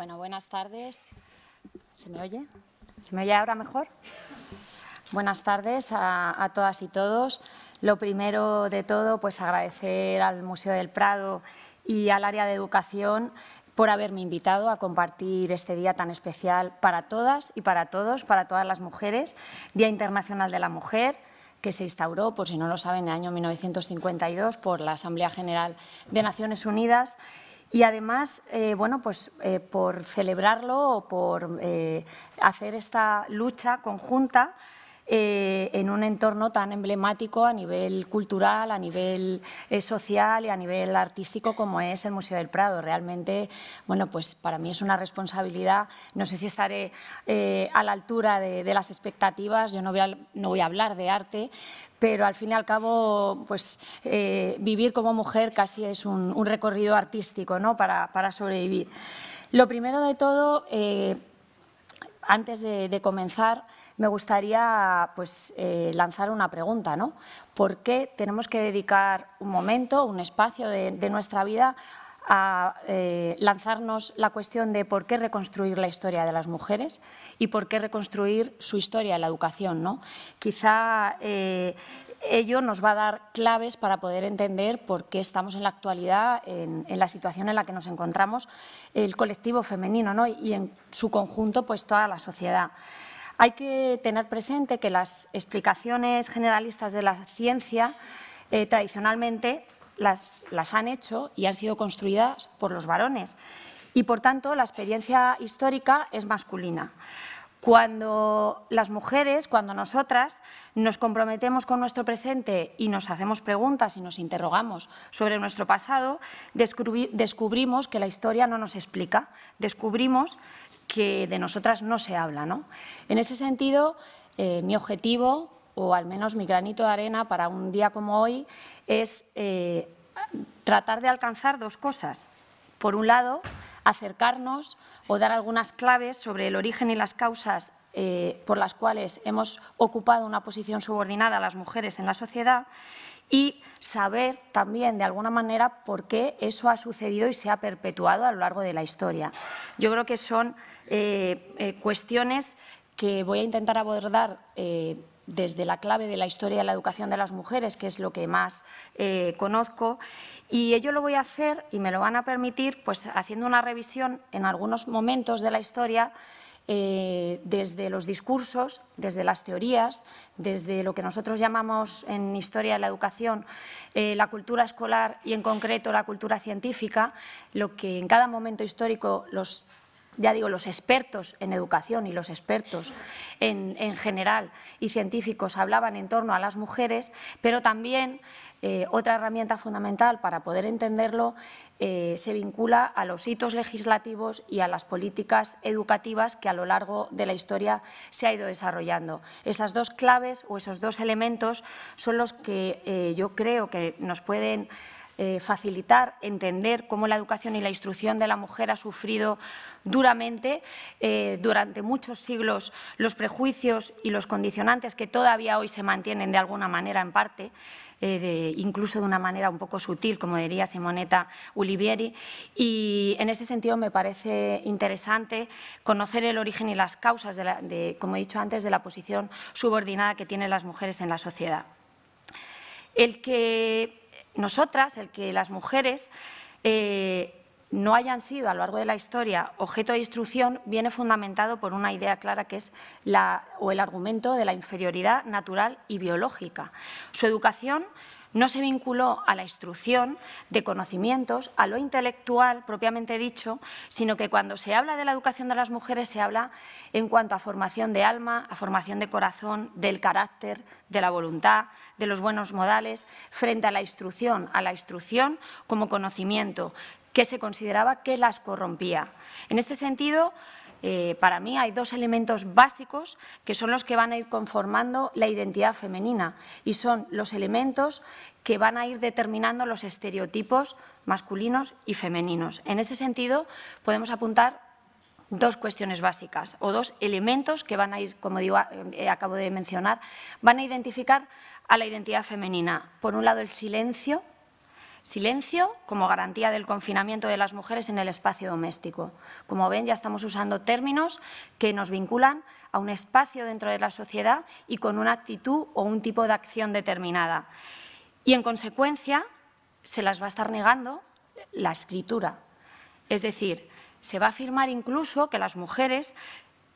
Bueno, buenas tardes. ¿Se me oye? ¿Se me oye ahora mejor? Buenas tardes a, todas y todos. Lo primero de todo, pues agradecer al Museo del Prado y al área de educación por haberme invitado a compartir este día tan especial para todas y para todos, para todas las mujeres, Día Internacional de la Mujer, que se instauró, por si no lo saben, en el año 1952 por la Asamblea General de Naciones Unidas y además, eh, bueno, pues eh, por celebrarlo o por eh, hacer esta lucha conjunta, eh, en un entorno tan emblemático a nivel cultural, a nivel eh, social y a nivel artístico como es el Museo del Prado. Realmente, bueno, pues para mí es una responsabilidad. No sé si estaré eh, a la altura de, las expectativas. Yo no voy, a, no voy a hablar de arte, pero al fin y al cabo, pues vivir como mujer casi es un, recorrido artístico ¿no? para, para sobrevivir. Lo primero de todo, antes de, comenzar, me gustaría pues, eh, lanzar una pregunta. ¿no? ¿Por qué tenemos que dedicar un momento, un espacio de, nuestra vida a eh, lanzarnos la cuestión de por qué reconstruir la historia de las mujeres y por qué reconstruir su historia en la educación. ¿no? Quizá eh, ello nos va a dar claves para poder entender por qué estamos en la actualidad, en, la situación en la que nos encontramos el colectivo femenino y en su conjunto pues toda la sociedad. Hay que tener presente que las explicaciones generalistas de la ciencia eh, tradicionalmente las, las han hecho y han sido construidas por los varones y por tanto la experiencia histórica es masculina. Cuando las mujeres, cuando nosotras nos comprometemos con nuestro presente y nos hacemos preguntas y nos interrogamos sobre nuestro pasado, descubrimos que la historia no nos explica, descubrimos que de nosotras no se habla. En ese sentido, eh, mi objetivo, o al menos mi granito de arena para un día como hoy, es eh, tratar de alcanzar dos cosas. Por un lado, acercarnos o dar algunas claves sobre el origen y las causas eh, por las cuales hemos ocupado una posición subordinada a las mujeres en la sociedad y saber también, de alguna manera, por qué eso ha sucedido y se ha perpetuado a lo largo de la historia. Yo creo que son eh, eh, cuestiones que voy a intentar abordar desde la clave de la historia de la educación de las mujeres, que es lo que más eh, conozco, y ello lo voy a hacer, y me lo van a permitir, pues haciendo una revisión en algunos momentos de la historia eh, desde los discursos, desde las teorías, desde lo que nosotros llamamos en historia de la educación eh, la cultura escolar y en concreto la cultura científica, lo que en cada momento histórico los ya digo, los expertos en educación y los expertos en, general y científicos hablaban en torno a las mujeres, pero también eh, otra herramienta fundamental para poder entenderlo eh, se vincula a los hitos legislativos y a las políticas educativas que a lo largo de la historia se ha ido desarrollando. Esas dos claves o esos dos elementos son los que eh, yo creo que nos pueden eh, facilitar, entender cómo la educación y la instrucción de la mujer ha sufrido duramente eh, durante muchos siglos los prejuicios y los condicionantes que todavía hoy se mantienen de alguna manera en parte, eh, incluso de una manera un poco sutil, como diría Simonetta Ulivieri. Y en ese sentido me parece interesante conocer el origen y las causas, como he dicho antes, de la posición subordinada que tienen las mujeres en la sociedad. El que nosotras, el que las mujeres eh, no hayan sido a lo largo de la historia objeto de instrucción viene fundamentado por una idea clara que es la, o el argumento de la inferioridad natural y biológica. Su educación no se vinculó a la instrucción de conocimientos, a lo intelectual propiamente dicho, sino que cuando se habla de la educación de las mujeres se habla en cuanto a formación de alma, a formación de corazón, del carácter, de la voluntad, de los buenos modales, frente a la instrucción, a la instrucción como conocimiento que se consideraba que las corrompía. En este sentido, eh, para mí hay dos elementos básicos que son los que van a ir conformando la identidad femenina y son los elementos que van a ir determinando los estereotipos masculinos y femeninos. En ese sentido, podemos apuntar dos cuestiones básicas o dos elementos que van a ir, como digo, eh, acabo de mencionar, van a identificar a la identidad femenina. Por un lado, el silencio Silencio como garantía del confinamiento de las mujeres en el espacio doméstico. Como ven, ya estamos usando términos que nos vinculan a un espacio dentro de la sociedad y con una actitud o un tipo de acción determinada. Y en consecuencia, se las va a estar negando la escritura. Es decir, se va a afirmar incluso que las mujeres,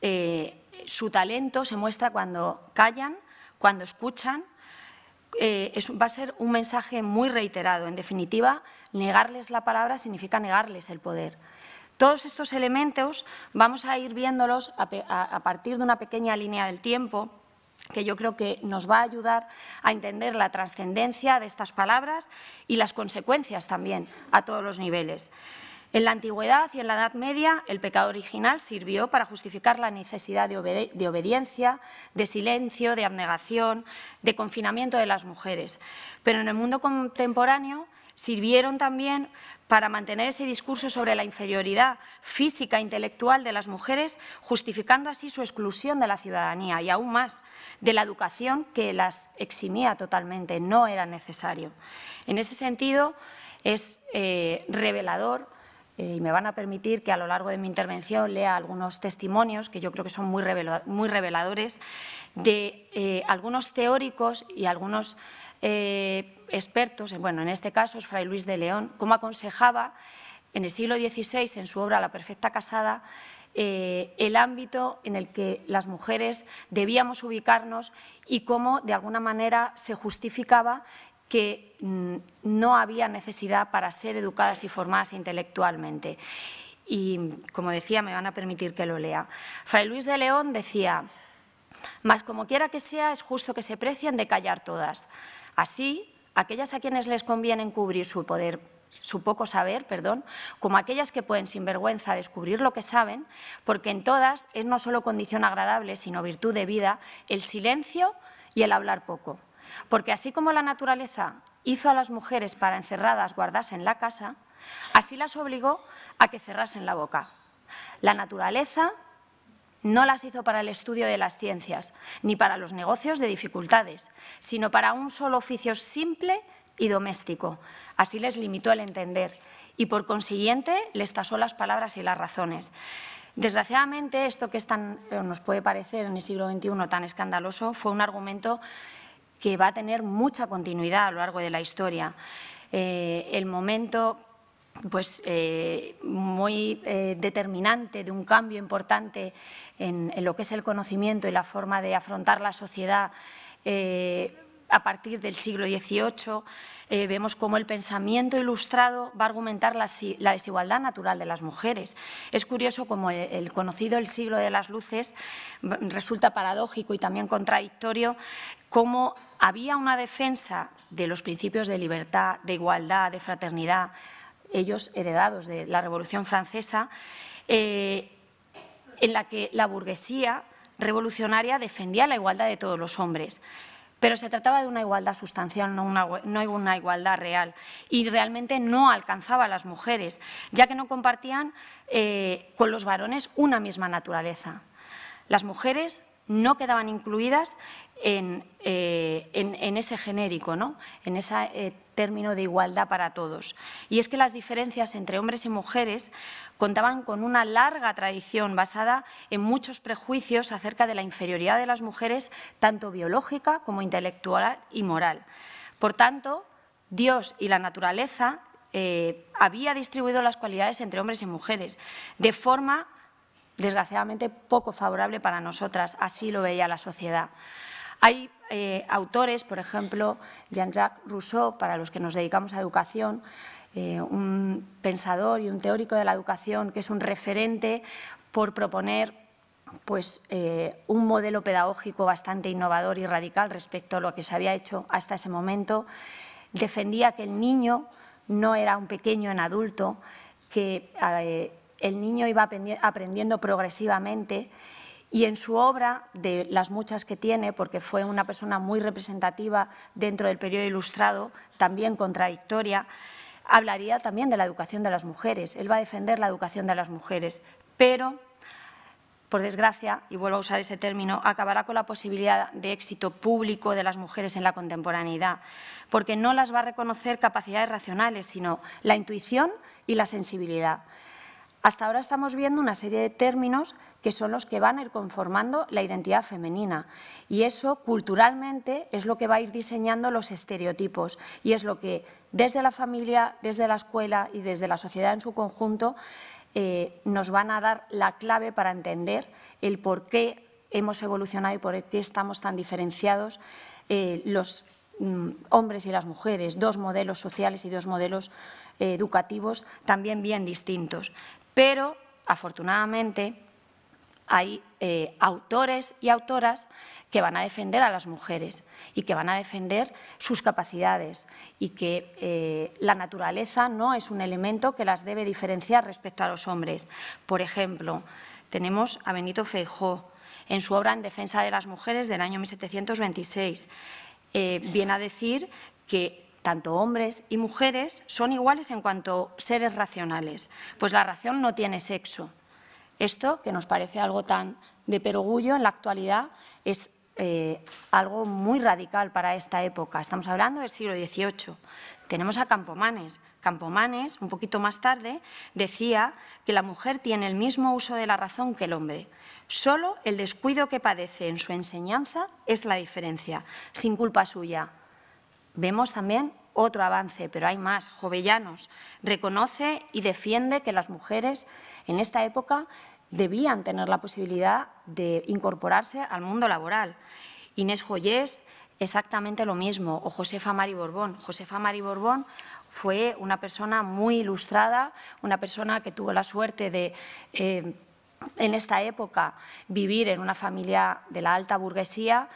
eh, su talento se muestra cuando callan, cuando escuchan, eh, va a ser un mensaje muy reiterado. En definitiva, negarles la palabra significa negarles el poder. Todos estos elementos vamos a ir viéndolos a, a partir de una pequeña línea del tiempo que yo creo que nos va a ayudar a entender la trascendencia de estas palabras y las consecuencias también a todos los niveles. En la antigüedad y en la Edad Media, el pecado original sirvió para justificar la necesidad de, obediencia, de silencio, de abnegación, de confinamiento de las mujeres. Pero en el mundo contemporáneo, sirvieron también para mantener ese discurso sobre la inferioridad física e intelectual de las mujeres, justificando así su exclusión de la ciudadanía y aún más de la educación que las eximía totalmente, no era necesario. En ese sentido, es eh, revelador eh, y me van a permitir que a lo largo de mi intervención lea algunos testimonios que yo creo que son muy, reveladores de eh, algunos teóricos y algunos eh, expertos, bueno, en este caso es Fray Luis de León, cómo aconsejaba en el siglo XVI, en su obra La Perfecta Casada, el ámbito en el que las mujeres debíamos ubicarnos y cómo de alguna manera se justificaba que mm, no había necesidad para ser educadas y formadas intelectualmente. Y, como decía, me van a permitir que lo lea. Fray Luis de León decía, «Más como quiera que sea, es justo que se precien de callar todas. Así, aquellas a quienes les conviene encubrir su poder su poco saber, perdón, como aquellas que pueden sin vergüenza descubrir lo que saben, porque en todas es no solo condición agradable, sino virtud de vida, el silencio y el hablar poco. Porque así como la naturaleza hizo a las mujeres para encerradas en la casa, así las obligó a que cerrasen la boca. La naturaleza no las hizo para el estudio de las ciencias, ni para los negocios de dificultades, sino para un solo oficio simple y doméstico. Así les limitó el entender y, por consiguiente, les tasó las palabras y las razones. Desgraciadamente, esto que tan, eh, nos puede parecer en el siglo XXI tan escandaloso fue un argumento que va a tener mucha continuidad a lo largo de la historia. Eh, el momento pues, eh, muy eh, determinante de un cambio importante en, lo que es el conocimiento y la forma de afrontar la sociedad a partir del siglo XVIII, vemos cómo el pensamiento ilustrado va a argumentar la, desigualdad natural de las mujeres. Es curioso cómo el, conocido El siglo de las luces mm, resulta paradójico y también contradictorio, cómo había una defensa de los principios de libertad, de igualdad, de fraternidad, ellos heredados de la Revolución Francesa, eh, en la que la burguesía revolucionaria defendía la igualdad de todos los hombres. Pero se trataba de una igualdad sustancial, no una, una igualdad real. Y realmente no alcanzaba a las mujeres, ya que no compartían eh, con los varones una misma naturaleza. Las mujeres no quedaban incluidas eh, en, ese genérico, ¿no? en ese eh, término de igualdad para todos. Y es que las diferencias entre hombres y mujeres contaban con una larga tradición basada en muchos prejuicios acerca de la inferioridad de las mujeres, tanto biológica como intelectual y moral. Por tanto, Dios y la naturaleza eh, había distribuido las cualidades entre hombres y mujeres, de forma desgraciadamente poco favorable para nosotras, así lo veía la sociedad. Hay eh, autores, por ejemplo, Jean-Jacques Rousseau, para los que nos dedicamos a educación, eh, un pensador y un teórico de la educación que es un referente por proponer pues, eh, un modelo pedagógico bastante innovador y radical respecto a lo que se había hecho hasta ese momento. Defendía que el niño no era un pequeño en adulto, que el niño iba aprendiendo progresivamente y en su obra, de las muchas que tiene, porque fue una persona muy representativa dentro del periodo ilustrado, también contradictoria, hablaría también de la educación de las mujeres. Él va a defender la educación de las mujeres, pero, por desgracia, y vuelvo a usar ese término, acabará con la posibilidad de éxito público de las mujeres en la contemporaneidad, porque no las va a reconocer capacidades racionales, sino la intuición y la sensibilidad. Hasta ahora estamos viendo una serie de términos que son los que van a ir conformando la identidad femenina y eso culturalmente es lo que va a ir diseñando los estereotipos y es lo que desde la familia, desde la escuela y desde la sociedad en su conjunto eh, nos van a dar la clave para entender el por qué hemos evolucionado y por qué estamos tan diferenciados eh, los mm, hombres y las mujeres, dos modelos sociales y dos modelos eh, educativos también bien distintos. Pero, afortunadamente, hay eh, autores y autoras que van a defender a las mujeres y que van a defender sus capacidades y que eh, la naturaleza no es un elemento que las debe diferenciar respecto a los hombres. Por ejemplo, tenemos a Benito Feijó en su obra En defensa de las mujeres del año 1726. Eh, viene a decir que tanto hombres y mujeres son iguales en cuanto seres racionales, pues la ración no tiene sexo. Esto, que nos parece algo tan de perogullo en la actualidad, es eh, algo muy radical para esta época. Estamos hablando del siglo XVIII. Tenemos a Campomanes. Campomanes, un poquito más tarde, decía que la mujer tiene el mismo uso de la razón que el hombre. Solo el descuido que padece en su enseñanza es la diferencia, sin culpa suya. Vemos también otro avance, pero hay más. Jovellanos reconoce y defiende que las mujeres en esta época debían tener la posibilidad de incorporarse al mundo laboral. Inés Joyés, exactamente lo mismo, o Josefa Mari Borbón. Josefa Mari Borbón fue una persona muy ilustrada, una persona que tuvo la suerte de... Eh, en esta época vivir en una familia de la alta burguesía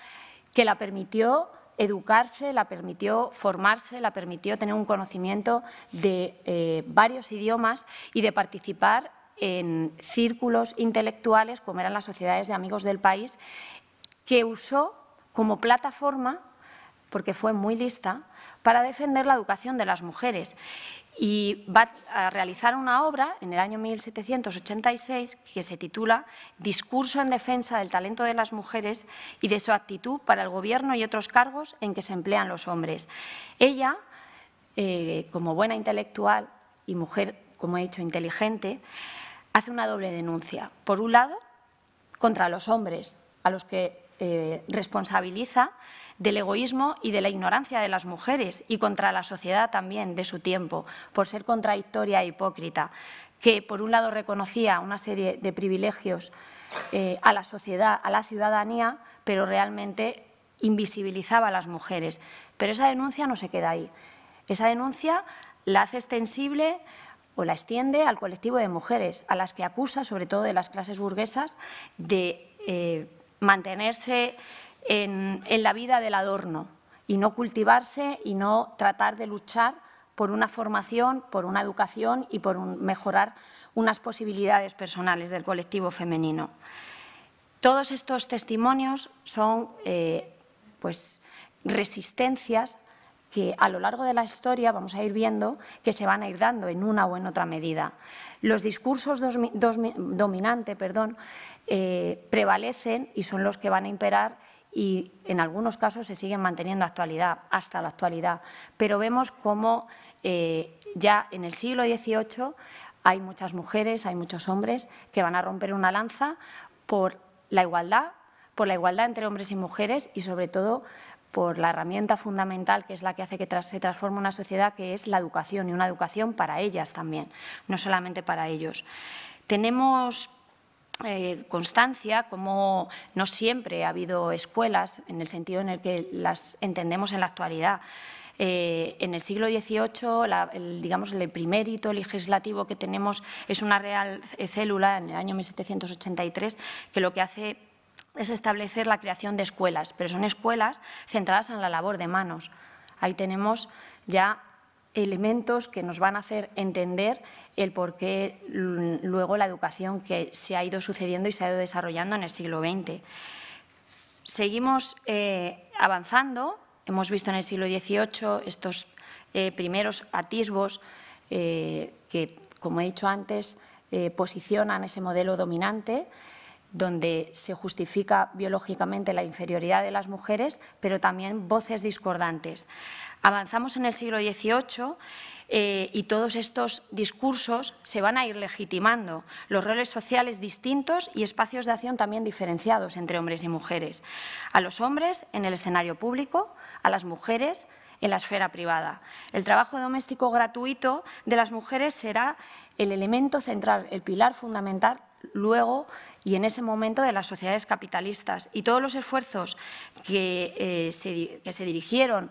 que la permitió educarse, la permitió formarse, la permitió tener un conocimiento de eh, varios idiomas y de participar en círculos intelectuales como eran las sociedades de amigos del país, que usó como plataforma, porque fue muy lista, para defender la educación de las mujeres y va a realizar una obra en el año 1786 que se titula Discurso en defensa del talento de las mujeres y de su actitud para el gobierno y otros cargos en que se emplean los hombres. Ella, eh, como buena intelectual y mujer, como he dicho, inteligente, hace una doble denuncia. Por un lado, contra los hombres, a los que eh, responsabiliza del egoísmo y de la ignorancia de las mujeres y contra la sociedad también de su tiempo, por ser contradictoria e hipócrita, que por un lado reconocía una serie de privilegios eh, a la sociedad, a la ciudadanía, pero realmente invisibilizaba a las mujeres. Pero esa denuncia no se queda ahí. Esa denuncia la hace extensible o la extiende al colectivo de mujeres, a las que acusa, sobre todo de las clases burguesas, de eh, mantenerse en, la vida del adorno y no cultivarse y no tratar de luchar por una formación, por una educación y por mejorar unas posibilidades personales del colectivo femenino. Todos estos testimonios son eh, pues, resistencias que a lo largo de la historia vamos a ir viendo que se van a ir dando en una o en otra medida. Los discursos dominantes dominante perdón, eh, prevalecen y son los que van a imperar y en algunos casos se siguen manteniendo actualidad, hasta la actualidad. Pero vemos cómo eh, ya en el siglo XVIII hay muchas mujeres, hay muchos hombres que van a romper una lanza por la igualdad, por la igualdad entre hombres y mujeres y sobre todo por la herramienta fundamental que es la que hace que se transforme una sociedad, que es la educación, y una educación para ellas también, no solamente para ellos. Tenemos eh, constancia como no siempre ha habido escuelas, en el sentido en el que las entendemos en la actualidad. Eh, en el siglo XVIII, digamos, el primer hito legislativo que tenemos es una real célula en el año 1783 que lo que hace es establecer la creación de escuelas, pero son escuelas centradas en la labor de manos. Ahí tenemos ya elementos que nos van a hacer entender el por qué luego la educación que se ha ido sucediendo y se ha ido desarrollando en el siglo XX. Seguimos eh, avanzando, hemos visto en el siglo XVIII estos eh, primeros atisbos eh, que, como he dicho antes, posicionan ese modelo dominante donde se justifica biológicamente la inferioridad de las mujeres, pero también voces discordantes. Avanzamos en el siglo XVIII eh, y todos estos discursos se van a ir legitimando, los roles sociales distintos y espacios de acción también diferenciados entre hombres y mujeres. A los hombres en el escenario público, a las mujeres en la esfera privada. El trabajo doméstico gratuito de las mujeres será el elemento central, el pilar fundamental luego y en ese momento de las sociedades capitalistas. Y todos los esfuerzos que, eh, se, que se dirigieron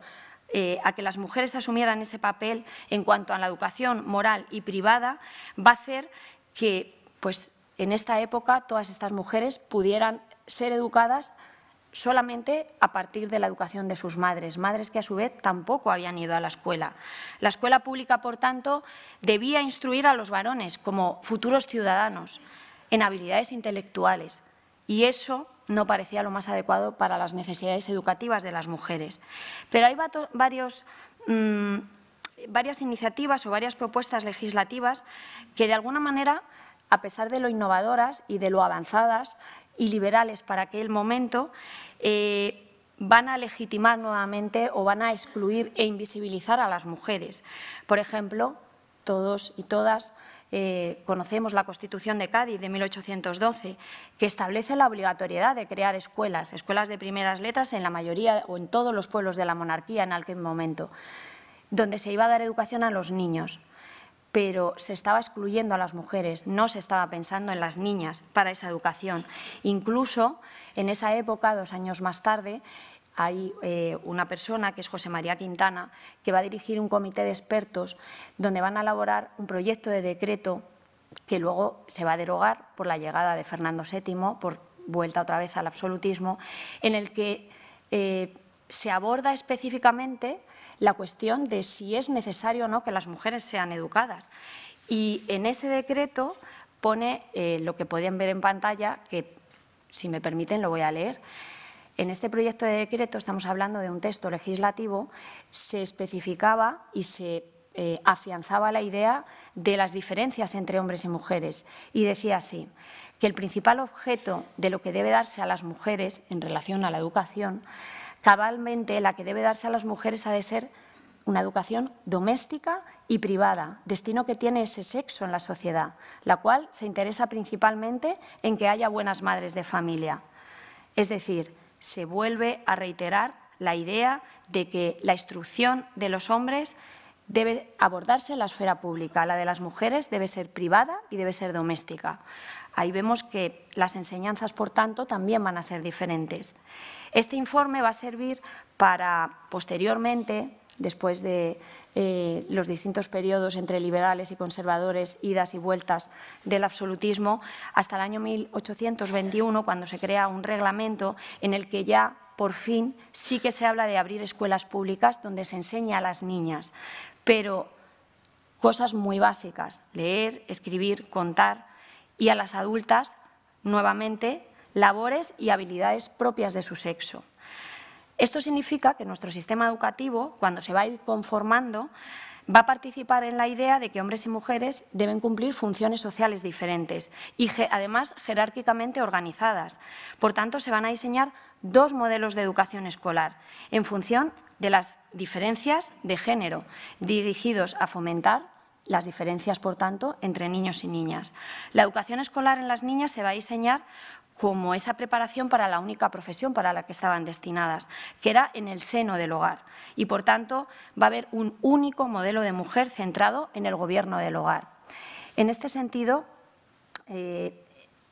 eh, a que las mujeres asumieran ese papel en cuanto a la educación moral y privada va a hacer que pues, en esta época todas estas mujeres pudieran ser educadas solamente a partir de la educación de sus madres, madres que a su vez tampoco habían ido a la escuela. La escuela pública, por tanto, debía instruir a los varones como futuros ciudadanos en habilidades intelectuales y eso no parecía lo más adecuado para las necesidades educativas de las mujeres. Pero hay varios, mm, varias iniciativas o varias propuestas legislativas que de alguna manera, a pesar de lo innovadoras y de lo avanzadas y liberales para aquel momento, eh, van a legitimar nuevamente o van a excluir e invisibilizar a las mujeres. Por ejemplo, todos y todas eh, conocemos la Constitución de Cádiz de 1812, que establece la obligatoriedad de crear escuelas, escuelas de primeras letras en la mayoría o en todos los pueblos de la monarquía en aquel momento, donde se iba a dar educación a los niños pero se estaba excluyendo a las mujeres, no se estaba pensando en las niñas para esa educación. Incluso en esa época, dos años más tarde, hay eh, una persona, que es José María Quintana, que va a dirigir un comité de expertos donde van a elaborar un proyecto de decreto que luego se va a derogar por la llegada de Fernando VII, por vuelta otra vez al absolutismo, en el que eh, se aborda específicamente la cuestión de si es necesario o no que las mujeres sean educadas. Y en ese decreto pone eh, lo que podían ver en pantalla, que si me permiten lo voy a leer. En este proyecto de decreto, estamos hablando de un texto legislativo, se especificaba y se eh, afianzaba la idea de las diferencias entre hombres y mujeres y decía así que el principal objeto de lo que debe darse a las mujeres en relación a la educación, cabalmente la que debe darse a las mujeres ha de ser una educación doméstica y privada, destino que tiene ese sexo en la sociedad, la cual se interesa principalmente en que haya buenas madres de familia. Es decir, se vuelve a reiterar la idea de que la instrucción de los hombres debe abordarse en la esfera pública, la de las mujeres debe ser privada y debe ser doméstica. Ahí vemos que las enseñanzas, por tanto, también van a ser diferentes. Este informe va a servir para, posteriormente, después de eh, los distintos periodos entre liberales y conservadores, idas y vueltas del absolutismo, hasta el año 1821, cuando se crea un reglamento en el que ya por fin sí que se habla de abrir escuelas públicas donde se enseña a las niñas, pero cosas muy básicas, leer, escribir, contar, y a las adultas, nuevamente, labores y habilidades propias de su sexo. Esto significa que nuestro sistema educativo, cuando se va a ir conformando, va a participar en la idea de que hombres y mujeres deben cumplir funciones sociales diferentes y además jerárquicamente organizadas. Por tanto, se van a diseñar dos modelos de educación escolar en función de las diferencias de género, dirigidos a fomentar las diferencias, por tanto, entre niños y niñas. La educación escolar en las niñas se va a diseñar como esa preparación para la única profesión para la que estaban destinadas, que era en el seno del hogar. Y, por tanto, va a haber un único modelo de mujer centrado en el gobierno del hogar. En este sentido, eh,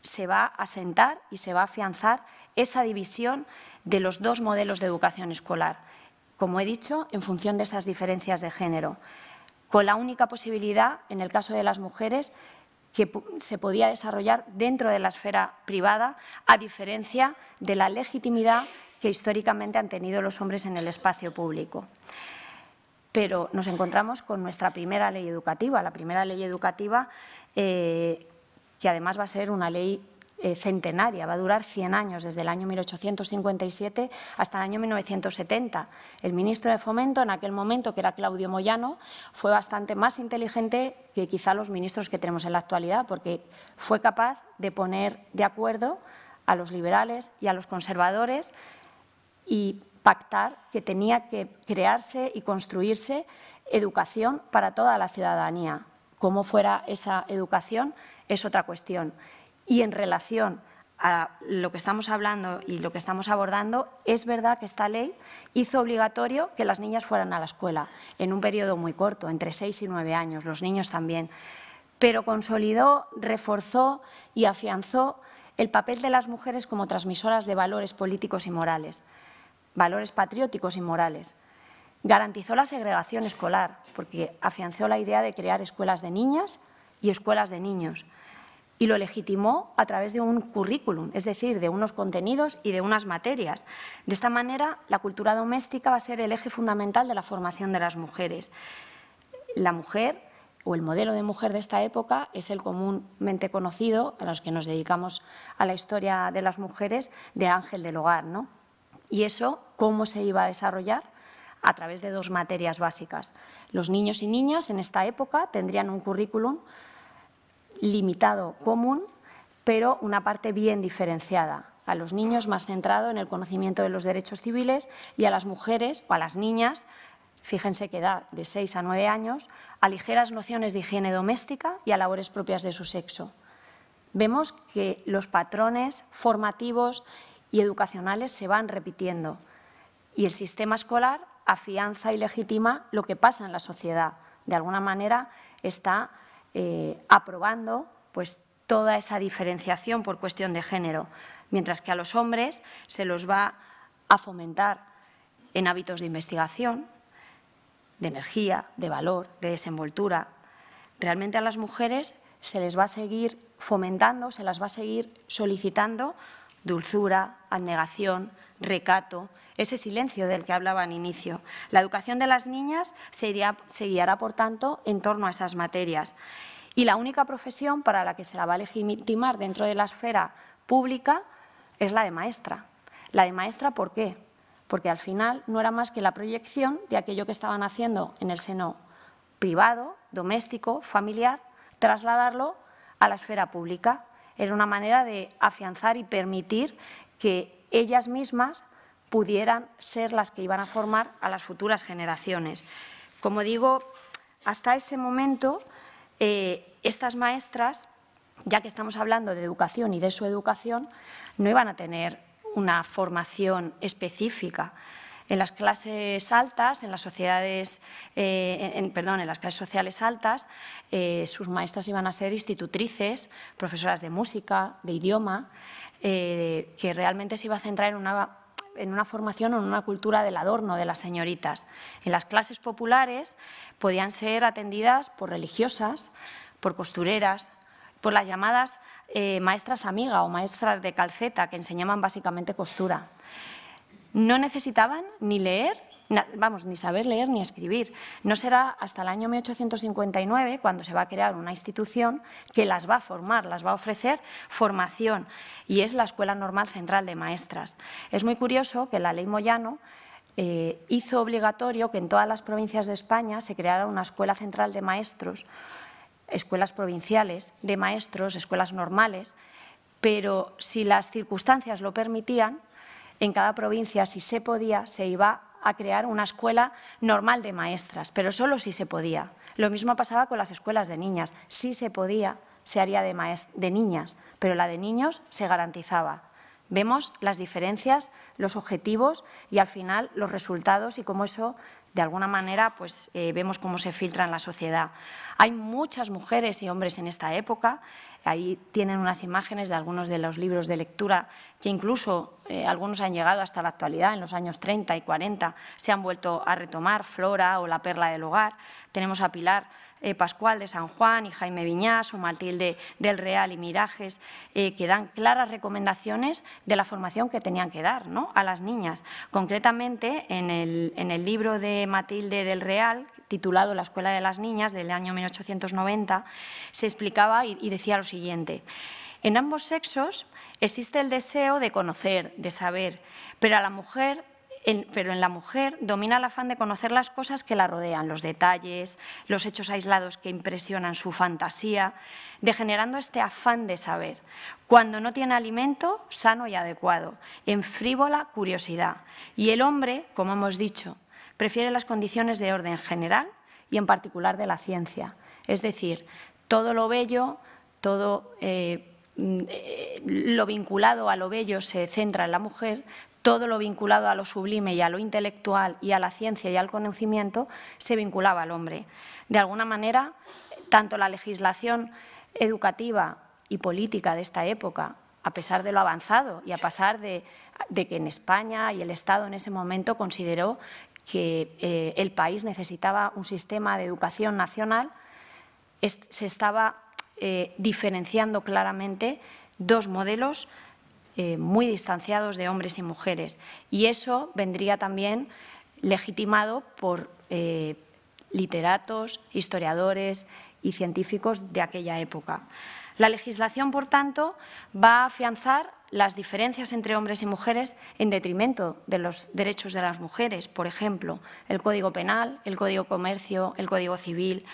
se va a asentar y se va a afianzar esa división de los dos modelos de educación escolar, como he dicho, en función de esas diferencias de género, con la única posibilidad, en el caso de las mujeres, que se podía desarrollar dentro de la esfera privada, a diferencia de la legitimidad que históricamente han tenido los hombres en el espacio público. Pero nos encontramos con nuestra primera ley educativa, la primera ley educativa eh, que además va a ser una ley eh, centenaria, va a durar 100 años, desde el año 1857 hasta el año 1970. El ministro de Fomento, en aquel momento, que era Claudio Moyano, fue bastante más inteligente que quizá los ministros que tenemos en la actualidad, porque fue capaz de poner de acuerdo a los liberales y a los conservadores y pactar que tenía que crearse y construirse educación para toda la ciudadanía. Cómo fuera esa educación es otra cuestión. Y en relación a lo que estamos hablando y lo que estamos abordando, es verdad que esta ley hizo obligatorio que las niñas fueran a la escuela en un periodo muy corto, entre seis y nueve años, los niños también, pero consolidó, reforzó y afianzó el papel de las mujeres como transmisoras de valores políticos y morales, valores patrióticos y morales. Garantizó la segregación escolar, porque afianzó la idea de crear escuelas de niñas y escuelas de niños y lo legitimó a través de un currículum, es decir, de unos contenidos y de unas materias. De esta manera, la cultura doméstica va a ser el eje fundamental de la formación de las mujeres. La mujer o el modelo de mujer de esta época es el comúnmente conocido, a los que nos dedicamos a la historia de las mujeres, de ángel del hogar. ¿no? ¿Y eso cómo se iba a desarrollar? a través de dos materias básicas. Los niños y niñas en esta época tendrían un currículum limitado común, pero una parte bien diferenciada. A los niños más centrado en el conocimiento de los derechos civiles y a las mujeres o a las niñas, fíjense que edad de 6 a 9 años, a ligeras nociones de higiene doméstica y a labores propias de su sexo. Vemos que los patrones formativos y educacionales se van repitiendo y el sistema escolar afianza y legitima lo que pasa en la sociedad. De alguna manera está eh, aprobando pues, toda esa diferenciación por cuestión de género, mientras que a los hombres se los va a fomentar en hábitos de investigación, de energía, de valor, de desenvoltura. Realmente a las mujeres se les va a seguir fomentando, se las va a seguir solicitando dulzura, abnegación, recato, ese silencio del que hablaba al inicio. La educación de las niñas se, se guiará, por tanto, en torno a esas materias. Y la única profesión para la que se la va a legitimar dentro de la esfera pública es la de maestra. La de maestra, ¿por qué? Porque al final no era más que la proyección de aquello que estaban haciendo en el seno privado, doméstico, familiar, trasladarlo a la esfera pública. Era una manera de afianzar y permitir que ellas mismas pudieran ser las que iban a formar a las futuras generaciones. Como digo, hasta ese momento, eh, estas maestras, ya que estamos hablando de educación y de su educación, no iban a tener una formación específica en las clases altas, en las sociedades, eh, perdón, en las clases sociales altas, eh, sus maestras iban a ser institutrices, profesoras de música, de idioma, eh, que realmente se iba a centrar en una en una formación o en una cultura del adorno de las señoritas. En las clases populares podían ser atendidas por religiosas, por costureras, por las llamadas maestras amiga o maestras de calceta, que enseñaban básicamente costura no necesitaban ni leer, vamos, ni saber leer ni escribir. No será hasta el año 1859 cuando se va a crear una institución que las va a formar, las va a ofrecer formación y es la Escuela Normal Central de Maestras. Es muy curioso que la ley Moyano eh, hizo obligatorio que en todas las provincias de España se creara una Escuela Central de Maestros, escuelas provinciales de maestros, escuelas normales, pero si las circunstancias lo permitían, en cada provincia, si se podía, se iba a crear una escuela normal de maestras, pero solo si se podía. Lo mismo pasaba con las escuelas de niñas. Si se podía, se haría de, niñas, pero la de niños se garantizaba. Vemos las diferencias, los objetivos y al final los resultados y cómo eso de alguna manera pues, eh, vemos cómo se filtra en la sociedad. Hay muchas mujeres y hombres en esta época, ahí tienen unas imágenes de algunos de los libros de lectura que incluso eh, algunos han llegado hasta la actualidad, en los años 30 y 40 se han vuelto a retomar, Flora o La perla del hogar, tenemos a Pilar eh, Pascual de San Juan y Jaime Viñas o Matilde del Real y Mirajes, eh, que dan claras recomendaciones de la formación que tenían que dar ¿no? a las niñas. Concretamente, en el, libro de Matilde del Real, titulado La Escuela de las Niñas, del año 1890, se explicaba y decía lo siguiente. En ambos sexos existe el deseo de conocer, de saber, pero a la mujer pero en la mujer domina el afán de conocer las cosas que la rodean, los detalles, los hechos aislados que impresionan su fantasía, degenerando este afán de saber, cuando no tiene alimento sano y adecuado, en frívola curiosidad. Y el hombre, como hemos dicho, prefiere las condiciones de orden general y en particular de la ciencia, es decir, todo lo bello, todo... Eh, mm, eh, lo vinculado a lo bello se centra en la mujer, todo lo vinculado a lo sublime y a lo intelectual y a la ciencia y al conocimiento se vinculaba al hombre. De alguna manera, tanto la legislación educativa y política de esta época, a pesar de lo avanzado y a pesar de, que en España y el Estado en ese momento consideró que eh, el país necesitaba un sistema de educación nacional, se estaba eh, diferenciando claramente dos modelos eh, muy distanciados de hombres y mujeres. Y eso vendría también legitimado por eh, literatos, historiadores y científicos de aquella época. La legislación, por tanto, va a afianzar las diferencias entre hombres y mujeres en detrimento de los derechos de las mujeres, por ejemplo, el Código Penal, el Código Comercio, el Código Civil.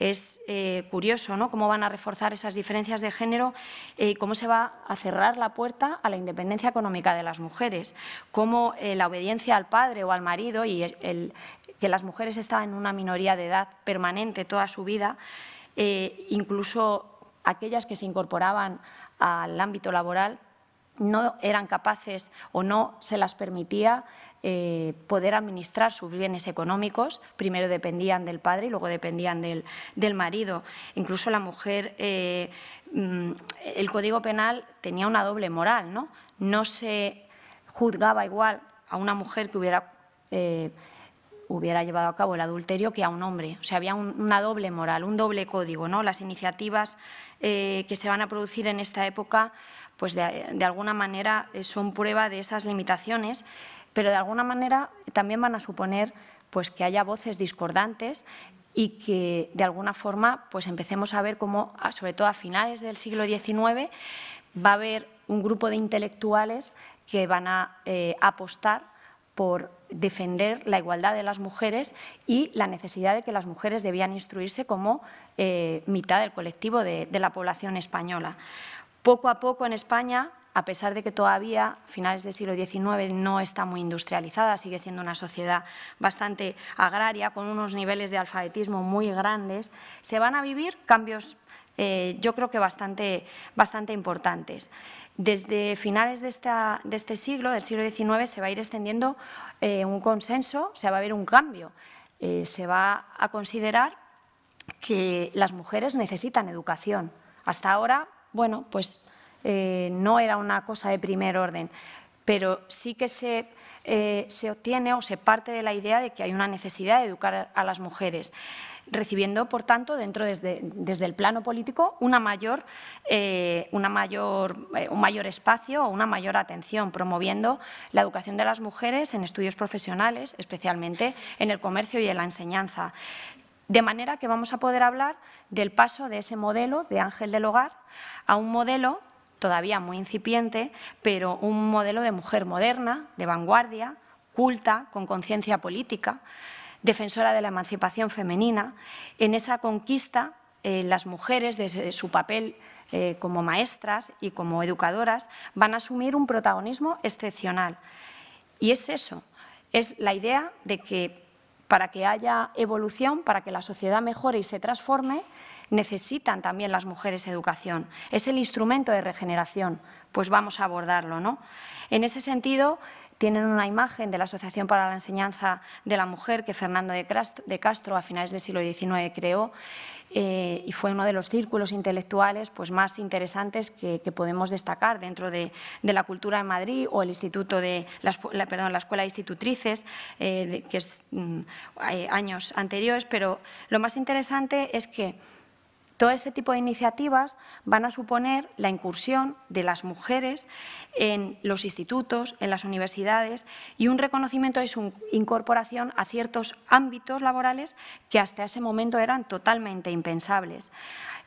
Es eh, curioso ¿no? cómo van a reforzar esas diferencias de género eh, y cómo se va a cerrar la puerta a la independencia económica de las mujeres, cómo eh, la obediencia al padre o al marido y que las mujeres estaban en una minoría de edad permanente toda su vida, incluso aquellas que se incorporaban al ámbito laboral no eran capaces o no se las permitía eh, poder administrar sus bienes económicos. Primero dependían del padre y luego dependían del, marido. Incluso la mujer, eh, mm, el Código Penal tenía una doble moral, ¿no? No se juzgaba igual a una mujer que hubiera, eh, hubiera llevado a cabo el adulterio que a un hombre. O sea, había una doble moral, un doble código. ¿no? Las iniciativas que se van a producir en esta época, pues de alguna manera son prueba de esas limitaciones pero de alguna manera también van a suponer pues, que haya voces discordantes y que de alguna forma pues, empecemos a ver cómo, sobre todo a finales del siglo XIX, va a haber un grupo de intelectuales que van a eh, apostar por defender la igualdad de las mujeres y la necesidad de que las mujeres debían instruirse como eh, mitad del colectivo de la población española. Poco a poco en España a pesar de que todavía, finales del siglo XIX, no está muy industrializada, sigue siendo una sociedad bastante agraria, con unos niveles de alfabetismo muy grandes, se van a vivir cambios, eh, yo creo que bastante, bastante importantes. Desde finales de, de, este siglo, del siglo XIX, se va a ir extendiendo eh, un consenso, se va a ver un cambio. Eh, se va a considerar que las mujeres necesitan educación. Hasta ahora, bueno, pues eh, no era una cosa de primer orden, pero sí que eh, se, obtiene o se parte de la idea de que hay una necesidad de educar a las mujeres recibiendo, por tanto, dentro desde, el plano político, una mayor, eh, una mayor, un mayor espacio o una mayor atención, promoviendo la educación de las mujeres en estudios profesionales, especialmente en el comercio y en la enseñanza. De manera que vamos a poder hablar del paso de ese modelo de Ángel del Hogar a un modelo todavía muy incipiente, pero un modelo de mujer moderna, de vanguardia, culta, con conciencia política, defensora de la emancipación femenina. En esa conquista, eh, las mujeres, desde su papel eh, como maestras y como educadoras, van a asumir un protagonismo excepcional. Y es eso, es la idea de que para que haya evolución, para que la sociedad mejore y se transforme, necesitan también las mujeres educación. Es el instrumento de regeneración, pues vamos a abordarlo. ¿no? En ese sentido, tienen una imagen de la Asociación para la Enseñanza de la Mujer que Fernando de Castro a finales del siglo XIX creó eh, y fue uno de los círculos intelectuales pues, más interesantes que, podemos destacar dentro de, la cultura de Madrid o el Instituto de la, Escuela de Institutrices, eh, que es mm, eh, años anteriores, pero lo más interesante es que todo este tipo de iniciativas van a suponer la incursión de las mujeres en los institutos, en las universidades y un reconocimiento de su incorporación a ciertos ámbitos laborales que hasta ese momento eran totalmente impensables.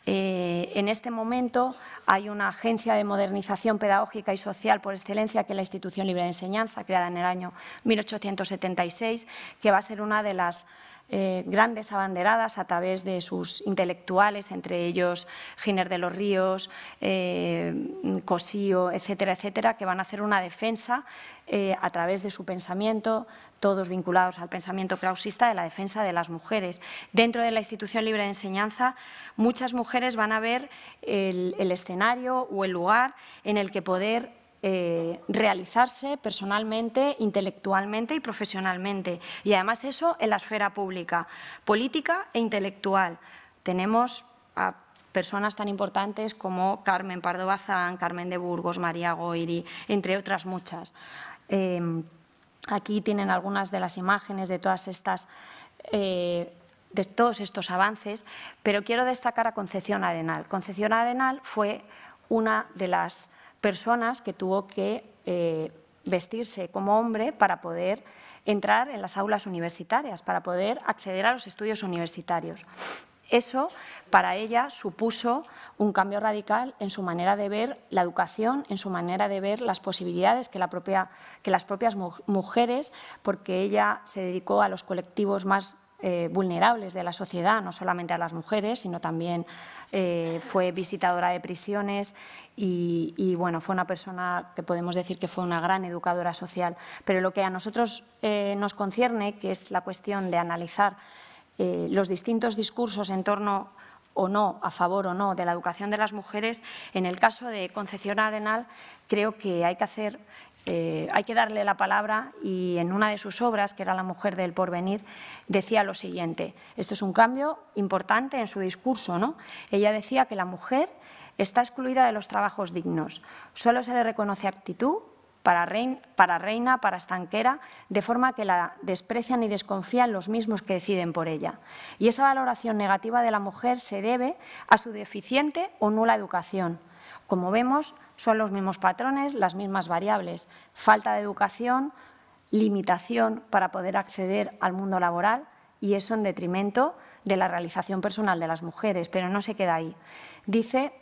Eh, en este momento hay una agencia de modernización pedagógica y social por excelencia que es la Institución Libre de Enseñanza, creada en el año 1876, que va a ser una de las eh, grandes abanderadas a través de sus intelectuales, entre ellos Giner de los Ríos, eh, Cosío, etcétera, etcétera, que van a hacer una defensa eh, a través de su pensamiento, todos vinculados al pensamiento clausista, de la defensa de las mujeres. Dentro de la institución libre de enseñanza, muchas mujeres van a ver el, el escenario o el lugar en el que poder eh, realizarse personalmente, intelectualmente y profesionalmente. Y además eso en la esfera pública, política e intelectual. Tenemos a personas tan importantes como Carmen Pardo Bazán, Carmen de Burgos, María Goiri, entre otras muchas. Em, aquí tienen algunas de las imágenes de todas estas... Eh, de todos estos avances, pero quiero destacar a Concepción Arenal. Concepción Arenal fue una de las personas que tuvo que eh, vestirse como hombre para poder entrar en las aulas universitarias, para poder acceder a los estudios universitarios. Eso para ella supuso un cambio radical en su manera de ver la educación, en su manera de ver las posibilidades que, la propia, que las propias mujeres, porque ella se dedicó a los colectivos más eh, vulnerables de la sociedad, no solamente a las mujeres, sino también eh, fue visitadora de prisiones y, bueno, fue una persona que podemos decir que fue una gran educadora social. Pero lo que a nosotros eh, nos concierne, que es la cuestión de analizar los distintos discursos en torno o no, a favor o no, de la educación de las mujeres, en el caso de Concepción Arenal, creo que hay que hacer eh, hay que darle la palabra y en una de sus obras, que era La mujer del porvenir, decía lo siguiente, esto es un cambio importante en su discurso, ¿no? ella decía que la mujer está excluida de los trabajos dignos, solo se le reconoce actitud para reina, para estanquera, de forma que la desprecian y desconfían los mismos que deciden por ella. Y esa valoración negativa de la mujer se debe a su deficiente o nula educación, como vemos, son los mismos patrones, las mismas variables. Falta de educación, limitación para poder acceder al mundo laboral y eso en detrimento de la realización personal de las mujeres, pero no se queda ahí. Dice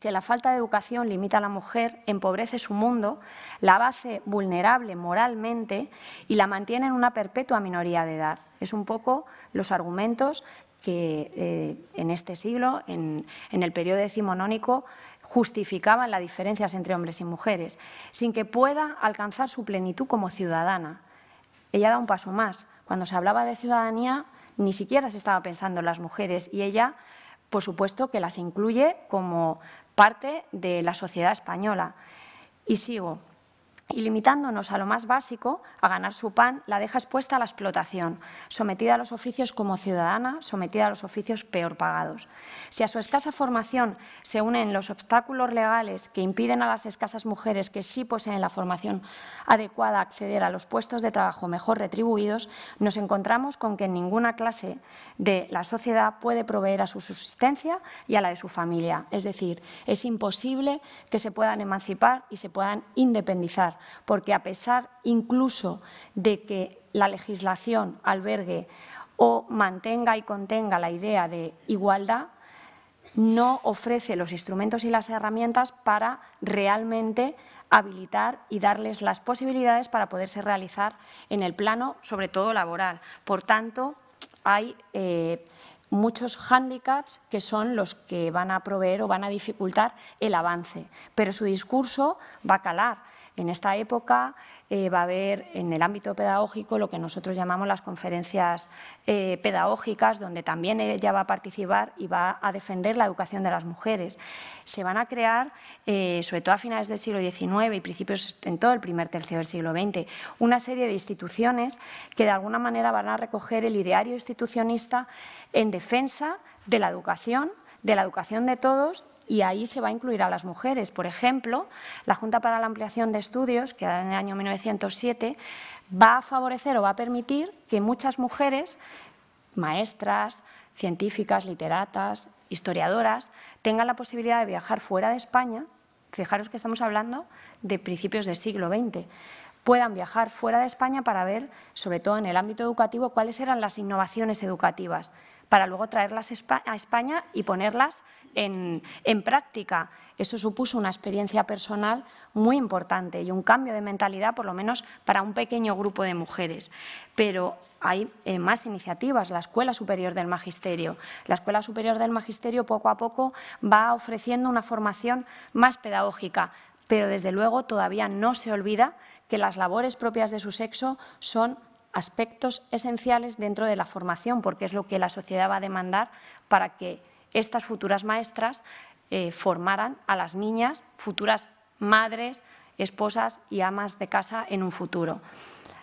que la falta de educación limita a la mujer, empobrece su mundo, la hace vulnerable moralmente y la mantiene en una perpetua minoría de edad. Es un poco los argumentos que eh, en este siglo, en, en el periodo decimonónico, justificaban las diferencias entre hombres y mujeres, sin que pueda alcanzar su plenitud como ciudadana. Ella da un paso más. Cuando se hablaba de ciudadanía, ni siquiera se estaba pensando en las mujeres y ella, por supuesto, que las incluye como parte de la sociedad española. Y sigo y limitándonos a lo más básico, a ganar su pan, la deja expuesta a la explotación, sometida a los oficios como ciudadana, sometida a los oficios peor pagados. Si a su escasa formación se unen los obstáculos legales que impiden a las escasas mujeres que sí poseen la formación adecuada acceder a los puestos de trabajo mejor retribuidos, nos encontramos con que ninguna clase de la sociedad puede proveer a su subsistencia y a la de su familia. Es decir, es imposible que se puedan emancipar y se puedan independizar porque a pesar incluso de que la legislación albergue o mantenga y contenga la idea de igualdad, no ofrece los instrumentos y las herramientas para realmente habilitar y darles las posibilidades para poderse realizar en el plano, sobre todo laboral. Por tanto, hay eh, muchos hándicaps que son los que van a proveer o van a dificultar el avance. Pero su discurso va a calar. En esta época eh, va a haber en el ámbito pedagógico lo que nosotros llamamos las conferencias eh, pedagógicas, donde también ella va a participar y va a defender la educación de las mujeres. Se van a crear, eh, sobre todo a finales del siglo XIX y principios en todo el primer tercio del siglo XX, una serie de instituciones que de alguna manera van a recoger el ideario institucionista en defensa de la educación de la educación de todos y ahí se va a incluir a las mujeres. Por ejemplo, la Junta para la Ampliación de Estudios, que en el año 1907, va a favorecer o va a permitir que muchas mujeres, maestras, científicas, literatas, historiadoras, tengan la posibilidad de viajar fuera de España. Fijaros que estamos hablando de principios del siglo XX puedan viajar fuera de España para ver, sobre todo en el ámbito educativo, cuáles eran las innovaciones educativas, para luego traerlas a España y ponerlas en, práctica. Eso supuso una experiencia personal muy importante y un cambio de mentalidad, por lo menos para un pequeño grupo de mujeres. Pero hay eh, más iniciativas, la Escuela Superior del Magisterio. La Escuela Superior del Magisterio poco a poco va ofreciendo una formación más pedagógica, pero desde luego todavía no se olvida que las labores propias de su sexo son aspectos esenciales dentro de la formación, porque es lo que la sociedad va a demandar para que estas futuras maestras formarán eh, formaran a las niñas, futuras madres, esposas y amas de casa en un futuro.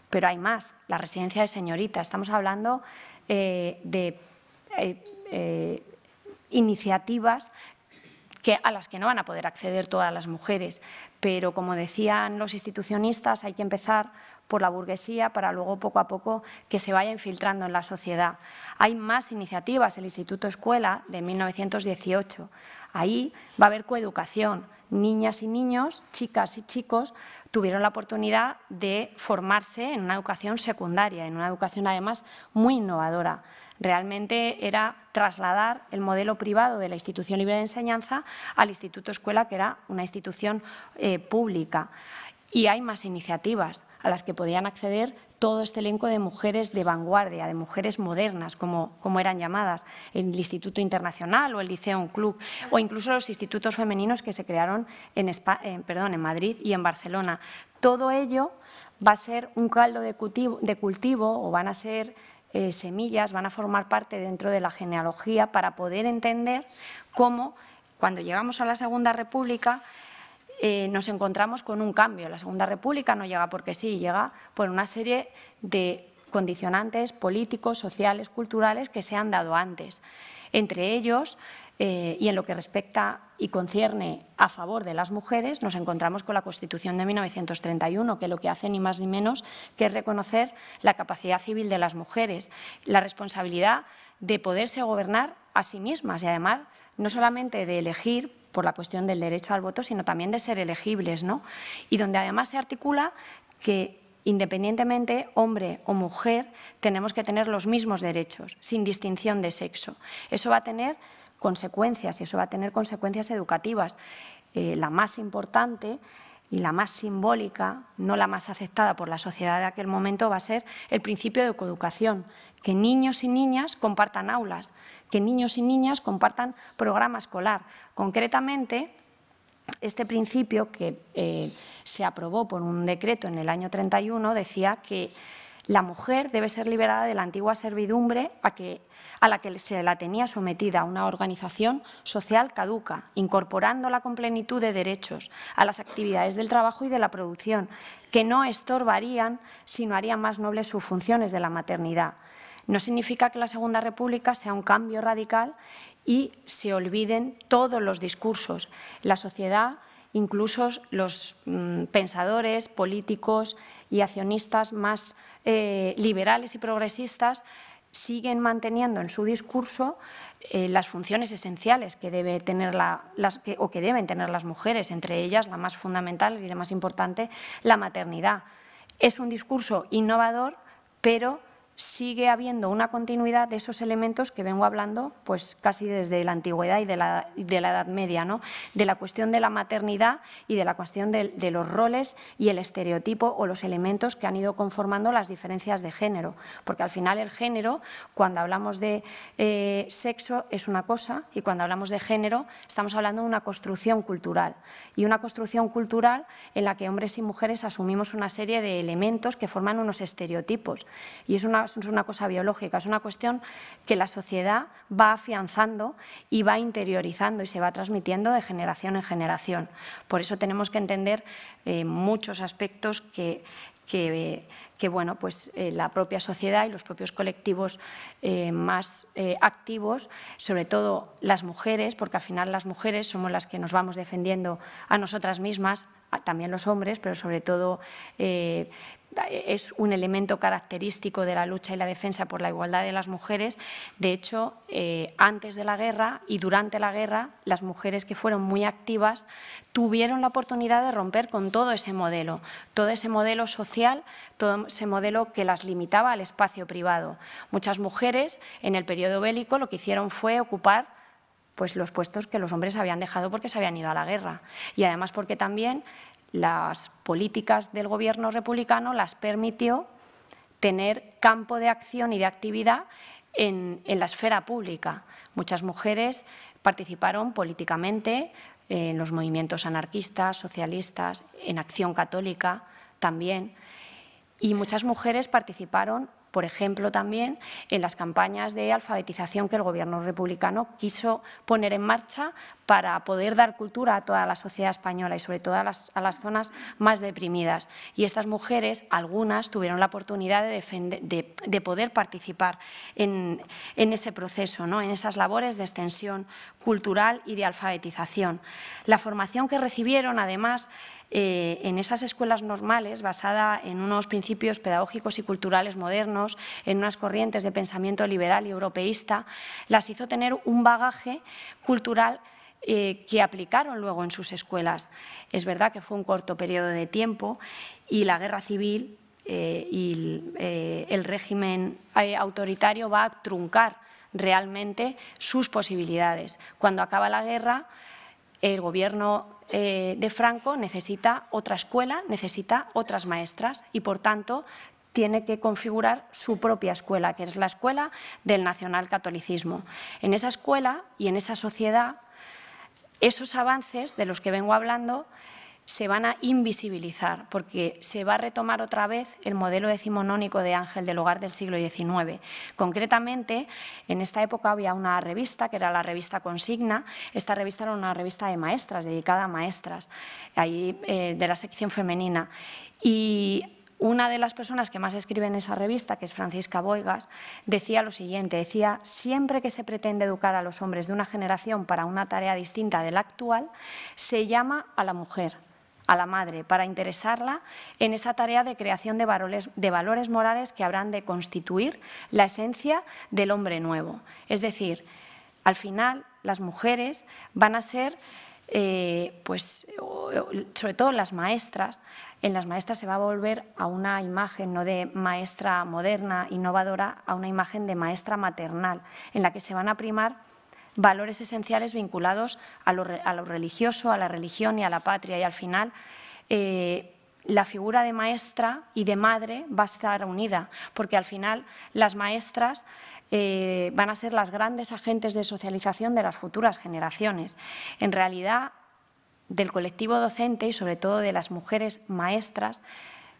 Pero hay más, la residencia de señorita. Estamos hablando eh, de eh, iniciativas que, a las que no van a poder acceder todas las mujeres. Pero, como decían los institucionistas, hay que empezar por la burguesía para luego poco a poco que se vaya infiltrando en la sociedad. Hay más iniciativas, el Instituto Escuela de 1918. Ahí va a haber coeducación. Niñas y niños, chicas y chicos tuvieron la oportunidad de formarse en una educación secundaria, en una educación además muy innovadora realmente era trasladar el modelo privado de la institución libre de enseñanza al Instituto Escuela, que era una institución eh, pública y hay más iniciativas a las que podían acceder todo este elenco de mujeres de vanguardia, de mujeres modernas, como, como eran llamadas, el Instituto Internacional o el Liceo Club, o incluso los institutos femeninos que se crearon en, perdón, en Madrid y en Barcelona. Todo ello va a ser un caldo de cultivo, o van a ser eh, semillas, van a formar parte dentro de la genealogía para poder entender cómo, cuando llegamos a la Segunda República, eh, nos encontramos con un cambio. La Segunda República no llega porque sí, llega por una serie de condicionantes políticos, sociales, culturales que se han dado antes. Entre ellos, eh, y en lo que respecta y concierne a favor de las mujeres, nos encontramos con la Constitución de 1931, que lo que hace ni más ni menos que es reconocer la capacidad civil de las mujeres, la responsabilidad de poderse gobernar a sí mismas y además no solamente de elegir por la cuestión del derecho al voto, sino también de ser elegibles, Y donde además se articula que independientemente hombre o mujer, tenemos que tener los mismos derechos, sin distinción de sexo. Eso va a tener consecuencias y eso va a tener consecuencias educativas. Eh, la más importante y la más simbólica, no la más aceptada por la sociedad de aquel momento, va a ser el principio de coeducación, que niños y niñas compartan aulas, que niños y niñas compartan programa escolar. Concretamente, este principio que eh, se aprobó por un decreto en el año 31 decía que la mujer debe ser liberada de la antigua servidumbre a, la que se la tenía sometida una organización social caduca, incorporándola con plenitud de derechos a las actividades del trabajo y de la producción, que no estorbarían, sino harían más nobles sus funciones de la maternidad, no significa que la Segunda República sea un cambio radical y se olviden todos los discursos. La sociedad, incluso los mm, pensadores, políticos y accionistas más eh, liberales y progresistas, siguen manteniendo en su discurso eh, las funciones esenciales que debe tener la, o que deben tener las mujeres, entre ellas la más fundamental y la más importante, la maternidad. Es un discurso innovador, pero sigue habiendo una continuidad de esos elementos que vengo hablando pues casi desde la antigüedad y de la, de Edad Media, ¿no? de la cuestión de la maternidad y de la cuestión de, los roles y el estereotipo o los elementos que han ido conformando las diferencias de género, porque al final el género, cuando hablamos de eh, sexo es una cosa y cuando hablamos de género estamos hablando de una construcción cultural y una construcción cultural en la que hombres y mujeres asumimos una serie de elementos que forman unos estereotipos y es una es una cosa biológica, es una cuestión que la sociedad va afianzando y va interiorizando y se va transmitiendo de generación en generación. Por eso tenemos que entender eh, muchos aspectos que, que, bueno, pues, eh, la propia sociedad y los propios colectivos eh, más activos, sobre todo las mujeres, porque al final las mujeres somos las que nos vamos defendiendo a nosotras mismas, también los hombres, pero sobre todo es un elemento característico de la lucha y la defensa por la igualdad de las mujeres. De hecho, eh, antes de la guerra y durante la guerra, las mujeres que fueron muy activas tuvieron la oportunidad de romper con todo ese modelo, todo ese modelo social, todo ese modelo que las limitaba al espacio privado. Muchas mujeres en el periodo bélico lo que hicieron fue ocupar pues los puestos que los hombres habían dejado porque se habían ido a la guerra. Y además porque también las políticas del gobierno republicano las permitió tener campo de acción y de actividad en, la esfera pública. Muchas mujeres participaron políticamente en los movimientos anarquistas, socialistas, en Acción Católica también, y muchas mujeres participaron por ejemplo, también en las campañas de alfabetización que el Gobierno republicano quiso poner en marcha para poder dar cultura a toda la sociedad española y sobre todo a las, zonas más deprimidas. Y estas mujeres, algunas, tuvieron la oportunidad de, poder participar en, en ese proceso, ¿no? en esas labores de extensión cultural y de alfabetización. La formación que recibieron, además, eh, en esas escuelas normales, basada en unos principios pedagógicos y culturales modernos, en unas corrientes de pensamiento liberal y europeísta, las hizo tener un bagaje cultural eh, que aplicaron luego en sus escuelas. Es verdad que fue un corto periodo de tiempo y la guerra civil eh, y el régimen autoritario va a truncar realmente sus posibilidades. Cuando acaba la guerra, el gobierno eh, de Franco necesita otra escuela, necesita otras maestras y, por tanto, tiene que configurar su propia escuela, que es la escuela del nacionalcatolicismo. En esa escuela y en esa sociedad, esos avances de los que vengo hablando se van a invisibilizar porque se va a retomar otra vez el modelo decimonónico de Ángel del Hogar del siglo XIX. Concretamente, en esta época había una revista que era la revista Consigna. Esta revista era una revista de maestras, dedicada a maestras, eh, de la sección femenina. Y una de las personas que más escribe en esa revista, que es Francisca Boigas, decía lo siguiente, decía, siempre que se pretende educar a los hombres de una generación para una tarea distinta de la actual, se llama a la mujer a la madre para interesarla en esa tarea de creación de valores, morales que habrán de constituir la esencia del hombre nuevo. Es decir, al final las mujeres van a ser, eh, pues, sobre todo las maestras, en las maestras se va a volver a una imagen no de maestra moderna, innovadora, a una imagen de maestra maternal, en la que se van a primar valores esenciales vinculados a lo, religioso, a la religión y a la patria. Y al final, eh, la figura de maestra y de madre va a estar unida, porque al final las maestras eh, van a ser las grandes agentes de socialización de las futuras generaciones. En realidad, del colectivo docente y sobre todo de las mujeres maestras,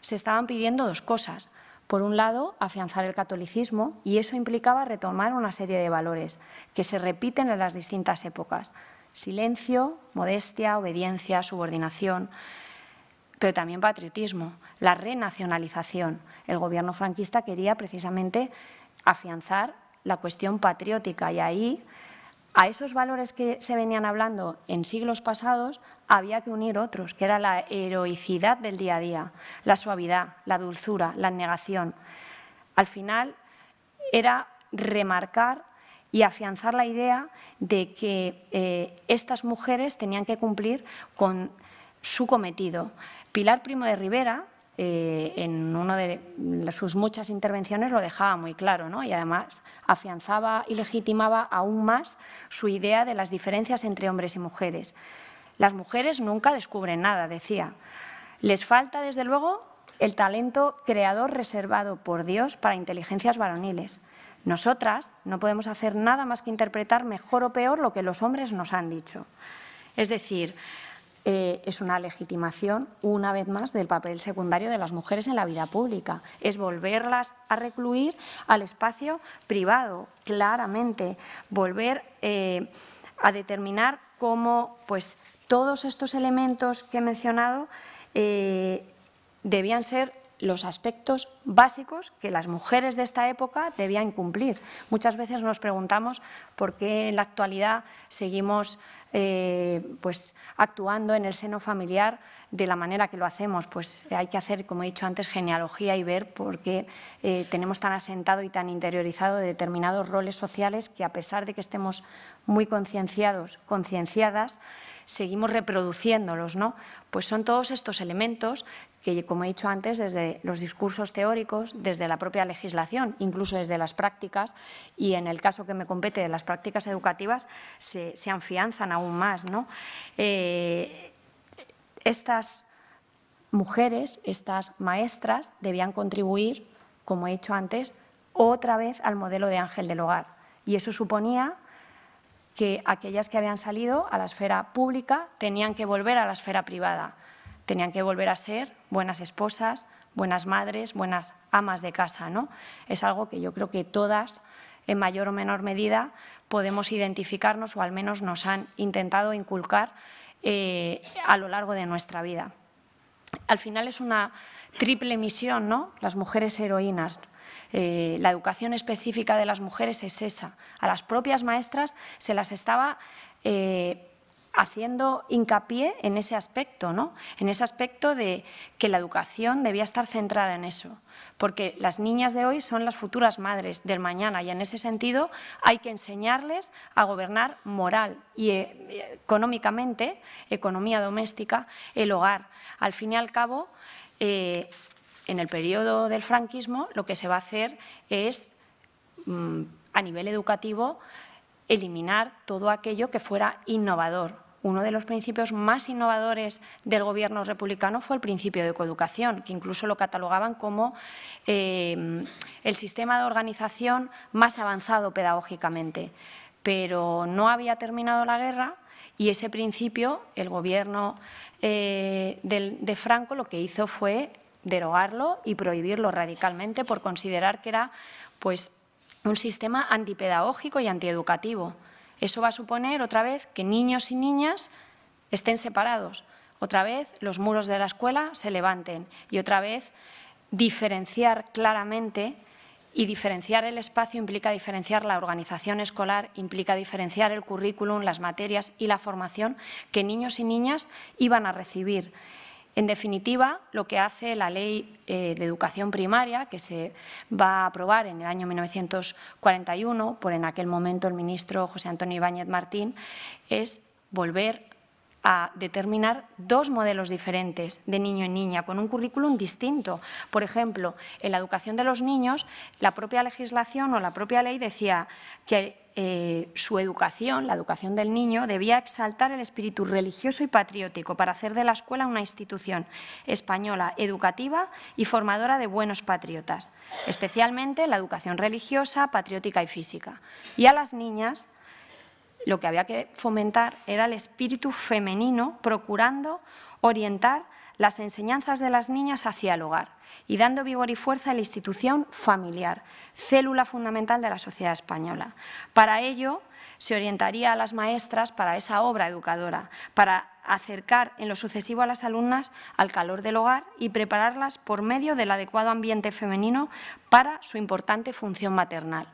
se estaban pidiendo dos cosas. Por un lado, afianzar el catolicismo y eso implicaba retomar una serie de valores que se repiten en las distintas épocas. Silencio, modestia, obediencia, subordinación, pero también patriotismo, la renacionalización. El gobierno franquista quería precisamente afianzar la cuestión patriótica y ahí a esos valores que se venían hablando en siglos pasados había que unir otros, que era la heroicidad del día a día, la suavidad, la dulzura, la negación. Al final era remarcar y afianzar la idea de que eh, estas mujeres tenían que cumplir con su cometido. Pilar Primo de Rivera, eh, en una de sus muchas intervenciones lo dejaba muy claro ¿no? y además afianzaba y legitimaba aún más su idea de las diferencias entre hombres y mujeres. Las mujeres nunca descubren nada, decía. Les falta, desde luego, el talento creador reservado por Dios para inteligencias varoniles. Nosotras no podemos hacer nada más que interpretar mejor o peor lo que los hombres nos han dicho. Es decir, eh, es una legitimación, una vez más, del papel secundario de las mujeres en la vida pública. Es volverlas a recluir al espacio privado, claramente, volver eh, a determinar cómo pues, todos estos elementos que he mencionado eh, debían ser los aspectos básicos que las mujeres de esta época debían cumplir. Muchas veces nos preguntamos por qué en la actualidad seguimos eh, pues, actuando en el seno familiar de la manera que lo hacemos. Pues eh, hay que hacer, como he dicho antes, genealogía y ver por qué eh, tenemos tan asentado y tan interiorizado determinados roles sociales que a pesar de que estemos muy concienciados, concienciadas, seguimos reproduciéndolos. ¿no? Pues son todos estos elementos que, como he dicho antes, desde los discursos teóricos, desde la propia legislación, incluso desde las prácticas, y en el caso que me compete de las prácticas educativas, se, se afianzan aún más. ¿no? Eh, estas mujeres, estas maestras, debían contribuir, como he dicho antes, otra vez al modelo de ángel del hogar. Y eso suponía que aquellas que habían salido a la esfera pública tenían que volver a la esfera privada tenían que volver a ser buenas esposas, buenas madres, buenas amas de casa. ¿no? Es algo que yo creo que todas, en mayor o menor medida, podemos identificarnos o al menos nos han intentado inculcar eh, a lo largo de nuestra vida. Al final es una triple misión, ¿no? las mujeres heroínas. Eh, la educación específica de las mujeres es esa. A las propias maestras se las estaba... Eh, haciendo hincapié en ese aspecto, ¿no? en ese aspecto de que la educación debía estar centrada en eso, porque las niñas de hoy son las futuras madres del mañana y en ese sentido hay que enseñarles a gobernar moral y eh, económicamente, economía doméstica, el hogar. Al fin y al cabo, eh, en el periodo del franquismo lo que se va a hacer es, mm, a nivel educativo, eliminar todo aquello que fuera innovador uno de los principios más innovadores del gobierno republicano fue el principio de coeducación, que incluso lo catalogaban como eh, el sistema de organización más avanzado pedagógicamente. Pero no había terminado la guerra y ese principio, el gobierno eh, de, Franco lo que hizo fue derogarlo y prohibirlo radicalmente por considerar que era pues, un sistema antipedagógico y antieducativo. Eso va a suponer otra vez que niños y niñas estén separados, otra vez los muros de la escuela se levanten y otra vez diferenciar claramente y diferenciar el espacio implica diferenciar la organización escolar, implica diferenciar el currículum, las materias y la formación que niños y niñas iban a recibir. En definitiva, lo que hace la Ley eh, de Educación Primaria, que se va a aprobar en el año 1941 por en aquel momento el ministro José Antonio Ibáñez Martín, es volver a determinar dos modelos diferentes de niño y niña, con un currículum distinto. Por ejemplo, en la educación de los niños, la propia legislación o la propia ley decía que eh, su educación, la educación del niño, debía exaltar el espíritu religioso y patriótico para hacer de la escuela una institución española educativa y formadora de buenos patriotas, especialmente la educación religiosa, patriótica y física. Y a las niñas lo que había que fomentar era el espíritu femenino, procurando orientar las enseñanzas de las niñas hacia el hogar y dando vigor y fuerza a la institución familiar, célula fundamental de la sociedad española. Para ello, se orientaría a las maestras para esa obra educadora, para acercar en lo sucesivo a las alumnas al calor del hogar y prepararlas por medio del adecuado ambiente femenino para su importante función maternal.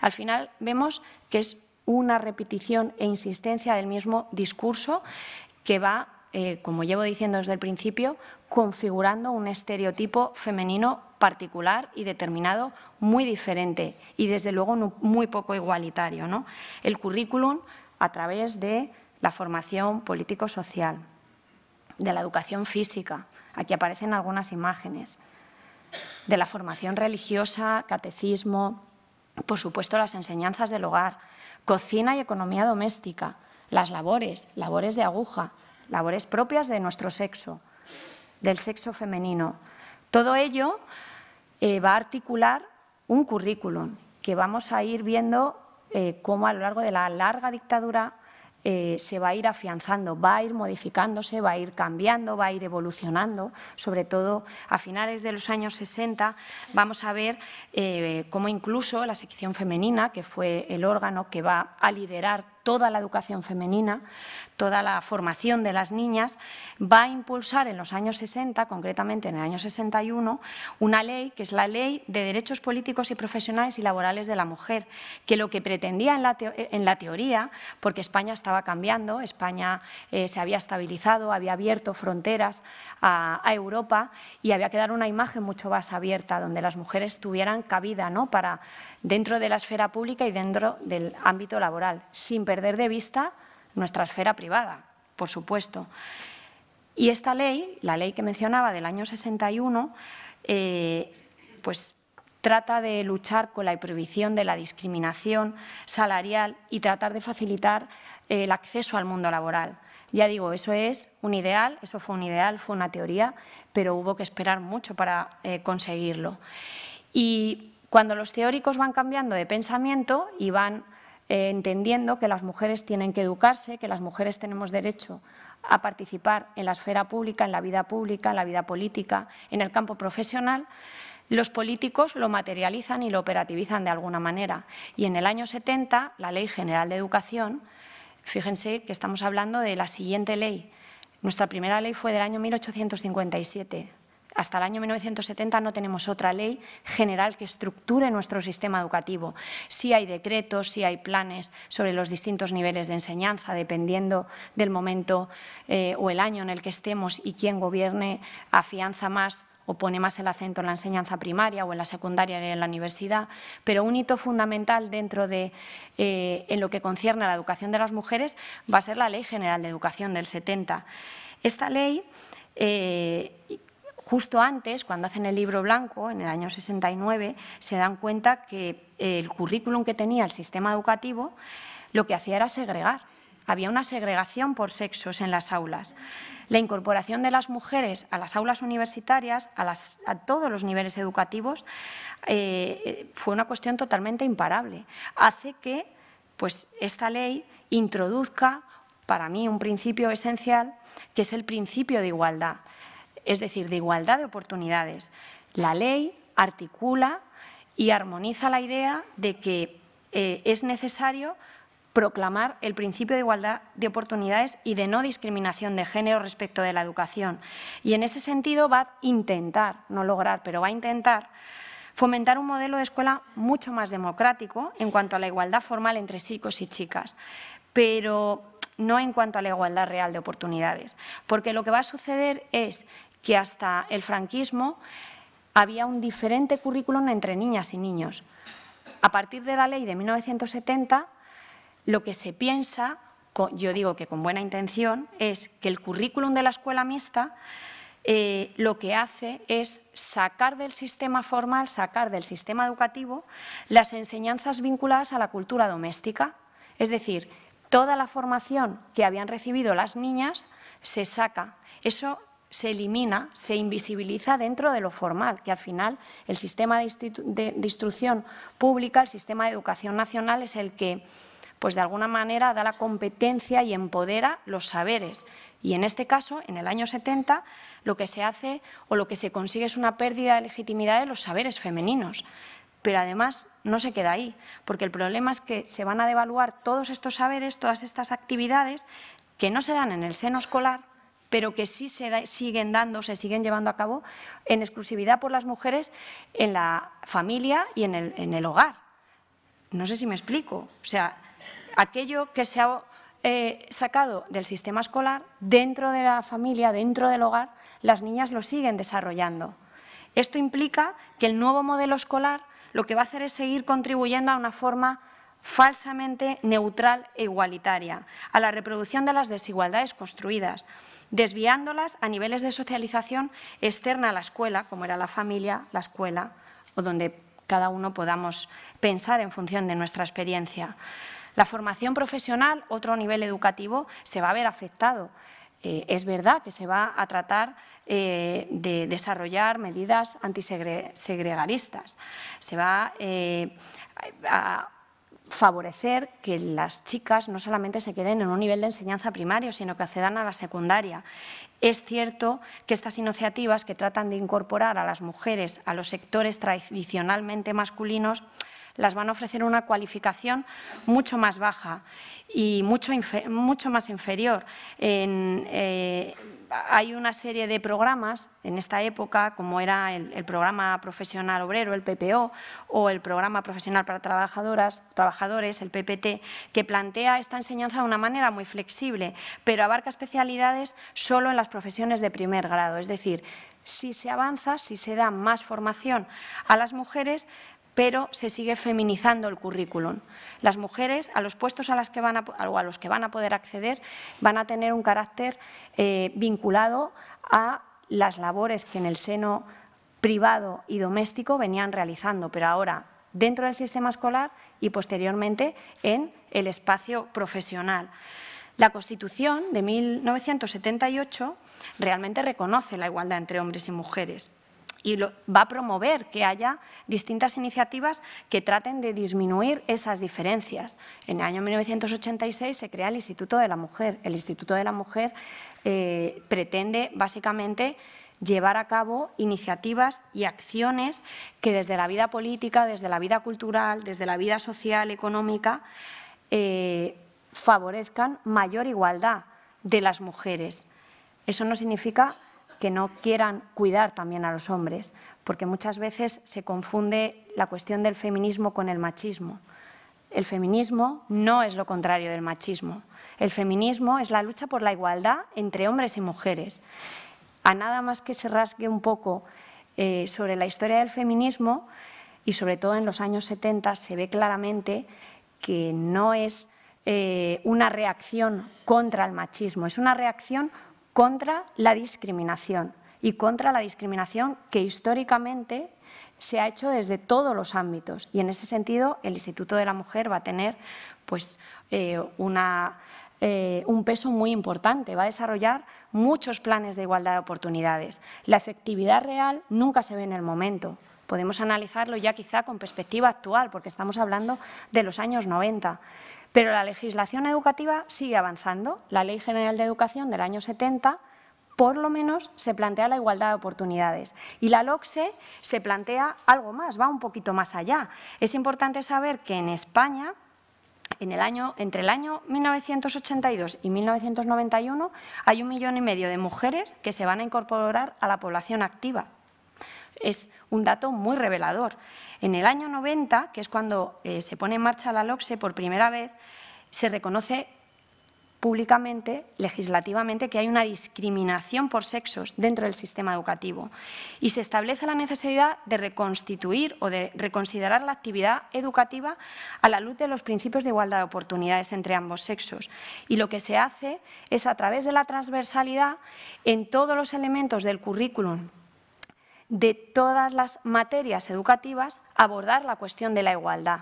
Al final vemos que es una repetición e insistencia del mismo discurso que va eh, como llevo diciendo desde el principio, configurando un estereotipo femenino particular y determinado, muy diferente y desde luego muy poco igualitario. ¿no? El currículum a través de la formación político-social, de la educación física, aquí aparecen algunas imágenes, de la formación religiosa, catecismo, por supuesto las enseñanzas del hogar, cocina y economía doméstica, las labores, labores de aguja, labores propias de nuestro sexo, del sexo femenino. Todo ello eh, va a articular un currículum que vamos a ir viendo eh, cómo a lo largo de la larga dictadura eh, se va a ir afianzando, va a ir modificándose, va a ir cambiando, va a ir evolucionando, sobre todo a finales de los años 60 vamos a ver cómo incluso la sección femenina, que fue el órgano que va a liderar toda la educación femenina, toda la formación de las niñas, va a impulsar en los años 60, concretamente en el año 61, una ley que es la Ley de Derechos Políticos y Profesionales y Laborales de la Mujer, que lo que pretendía en la, teoría, porque España estaba cambiando, España eh, se había estabilizado, había abierto fronteras a, Europa y había que dar una imagen mucho más abierta, donde las mujeres tuvieran cabida ¿no? para, dentro de la esfera pública y dentro del ámbito laboral, sin perder de vista nuestra esfera privada, por supuesto. Y esta ley, la ley que mencionaba del año 61, eh, pues trata de luchar con la prohibición de la discriminación salarial y tratar de facilitar eh, el acceso al mundo laboral. Ya digo, eso es un ideal, eso fue un ideal, fue una teoría, pero hubo que esperar mucho para eh, conseguirlo. Y cuando los teóricos van cambiando de pensamiento y van eh, entendiendo que las mujeres tienen que educarse, que las mujeres tenemos derecho a participar en la esfera pública, en la vida pública, en la vida política, en el campo profesional, los políticos lo materializan y lo operativizan de alguna manera. Y en el año 70, la Ley General de Educación, fíjense que estamos hablando de la siguiente ley. Nuestra primera ley fue del año 1857. Hasta el año 1970 no tenemos otra ley general que estructure nuestro sistema educativo. Sí hay decretos, sí hay planes sobre los distintos niveles de enseñanza, dependiendo del momento eh, o el año en el que estemos y quién gobierne afianza más o pone más el acento en la enseñanza primaria o en la secundaria y en la universidad, pero un hito fundamental dentro de eh, en lo que concierne a la educación de las mujeres va a ser la Ley General de Educación del 70. Esta ley eh, Justo antes, cuando hacen el libro blanco, en el año 69, se dan cuenta que eh, el currículum que tenía el sistema educativo lo que hacía era segregar. Había una segregación por sexos en las aulas. La incorporación de las mujeres a las aulas universitarias, a, todos los niveles educativos, eh, fue una cuestión totalmente imparable. Hace que pues, esta ley introduzca, para mí, un principio esencial, que es el principio de igualdad es decir, de igualdad de oportunidades. La ley articula y armoniza la idea de que eh, es necesario proclamar el principio de igualdad de oportunidades y de no discriminación de género respecto de la educación. Y en ese sentido va a intentar, no lograr, pero va a intentar fomentar un modelo de escuela mucho más democrático en cuanto a la igualdad formal entre chicos y chicas, pero no en cuanto a la igualdad real de oportunidades. Porque lo que va a suceder es que hasta el franquismo había un diferente currículum entre niñas y niños. A partir de la ley de 1970, lo que se piensa, yo digo que con buena intención, es que el currículum de la escuela mixta eh, lo que hace es sacar del sistema formal, sacar del sistema educativo las enseñanzas vinculadas a la cultura doméstica. Es decir, toda la formación que habían recibido las niñas se saca. Eso se elimina, se invisibiliza dentro de lo formal, que al final el sistema de, instrucción pública, el sistema de educación nacional es el que, pues de alguna manera, da la competencia y empodera los saberes. Y en este caso, en el año 70, lo que se hace o lo que se consigue es una pérdida de legitimidad de los saberes femeninos. Pero además no se queda ahí, porque el problema es que se van a devaluar todos estos saberes, todas estas actividades que no se dan en el seno escolar, pero que sí se siguen dando, se siguen llevando a cabo en exclusividad por las mujeres en la familia y en el, hogar. No sé si me explico. O sea, aquello que se ha eh, sacado del sistema escolar, dentro de la familia, dentro del hogar, las niñas lo siguen desarrollando. Esto implica que el nuevo modelo escolar lo que va a hacer es seguir contribuyendo a una forma falsamente neutral e igualitaria, a la reproducción de las desigualdades construidas, desviándolas a niveles de socialización externa a la escuela, como era la familia, la escuela, o donde cada uno podamos pensar en función de nuestra experiencia. La formación profesional, otro nivel educativo, se va a ver afectado. Eh, es verdad que se va a tratar eh, de desarrollar medidas antisegregaristas. Se va eh, a favorecer que las chicas no solamente se queden en un nivel de enseñanza primario, sino que accedan a la secundaria. Es cierto que estas iniciativas que tratan de incorporar a las mujeres a los sectores tradicionalmente masculinos las van a ofrecer una cualificación mucho más baja y mucho, mucho más inferior. En, eh, hay una serie de programas en esta época, como era el, programa profesional obrero, el PPO, o el programa profesional para trabajadoras, trabajadores, el PPT, que plantea esta enseñanza de una manera muy flexible, pero abarca especialidades solo en las profesiones de primer grado. Es decir, si se avanza, si se da más formación a las mujeres, pero se sigue feminizando el currículum. Las mujeres a los puestos a, las que van o a los que van a poder acceder van a tener un carácter eh, vinculado a las labores que en el seno privado y doméstico venían realizando, pero ahora dentro del sistema escolar y posteriormente en el espacio profesional. La Constitución de 1978 realmente reconoce la igualdad entre hombres y mujeres y va a promover que haya distintas iniciativas que traten de disminuir esas diferencias. En el año 1986 se crea el Instituto de la Mujer. El Instituto de la Mujer eh, pretende básicamente llevar a cabo iniciativas y acciones que desde la vida política, desde la vida cultural, desde la vida social, económica, eh, favorezcan mayor igualdad de las mujeres. Eso no significa que no quieran cuidar también a los hombres, porque muchas veces se confunde la cuestión del feminismo con el machismo. El feminismo no es lo contrario del machismo. El feminismo es la lucha por la igualdad entre hombres y mujeres. A nada más que se rasgue un poco eh, sobre la historia del feminismo, y sobre todo en los años 70, se ve claramente que no es eh, una reacción contra el machismo, es una reacción contra la discriminación y contra la discriminación que históricamente se ha hecho desde todos los ámbitos. Y en ese sentido, el Instituto de la Mujer va a tener pues, eh, una, eh, un peso muy importante, va a desarrollar muchos planes de igualdad de oportunidades. La efectividad real nunca se ve en el momento. Podemos analizarlo ya quizá con perspectiva actual, porque estamos hablando de los años 90 pero la legislación educativa sigue avanzando. La Ley General de Educación del año 70 por lo menos se plantea la igualdad de oportunidades. Y la LOCSE se plantea algo más, va un poquito más allá. Es importante saber que en España, en el año, entre el año 1982 y 1991, hay un millón y medio de mujeres que se van a incorporar a la población activa. Es un dato muy revelador. En el año 90, que es cuando eh, se pone en marcha la LOCSE por primera vez, se reconoce públicamente, legislativamente, que hay una discriminación por sexos dentro del sistema educativo y se establece la necesidad de reconstituir o de reconsiderar la actividad educativa a la luz de los principios de igualdad de oportunidades entre ambos sexos. Y lo que se hace es, a través de la transversalidad, en todos los elementos del currículum de todas las materias educativas abordar la cuestión de la igualdad.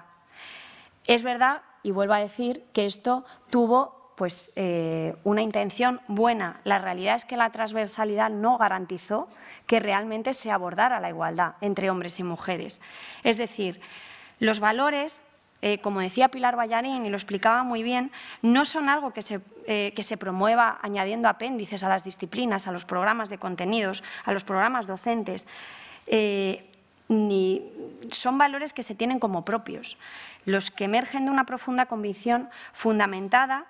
Es verdad, y vuelvo a decir, que esto tuvo pues, eh, una intención buena. La realidad es que la transversalidad no garantizó que realmente se abordara la igualdad entre hombres y mujeres. Es decir, los valores eh, como decía Pilar Ballarín y lo explicaba muy bien, no son algo eh, que se, promueva añadiendo apéndices a las disciplinas, a los programas de contenidos, a los programas docentes, eh, ni son valores que se tienen como propios, los que emergen de una profunda convicción fundamentada,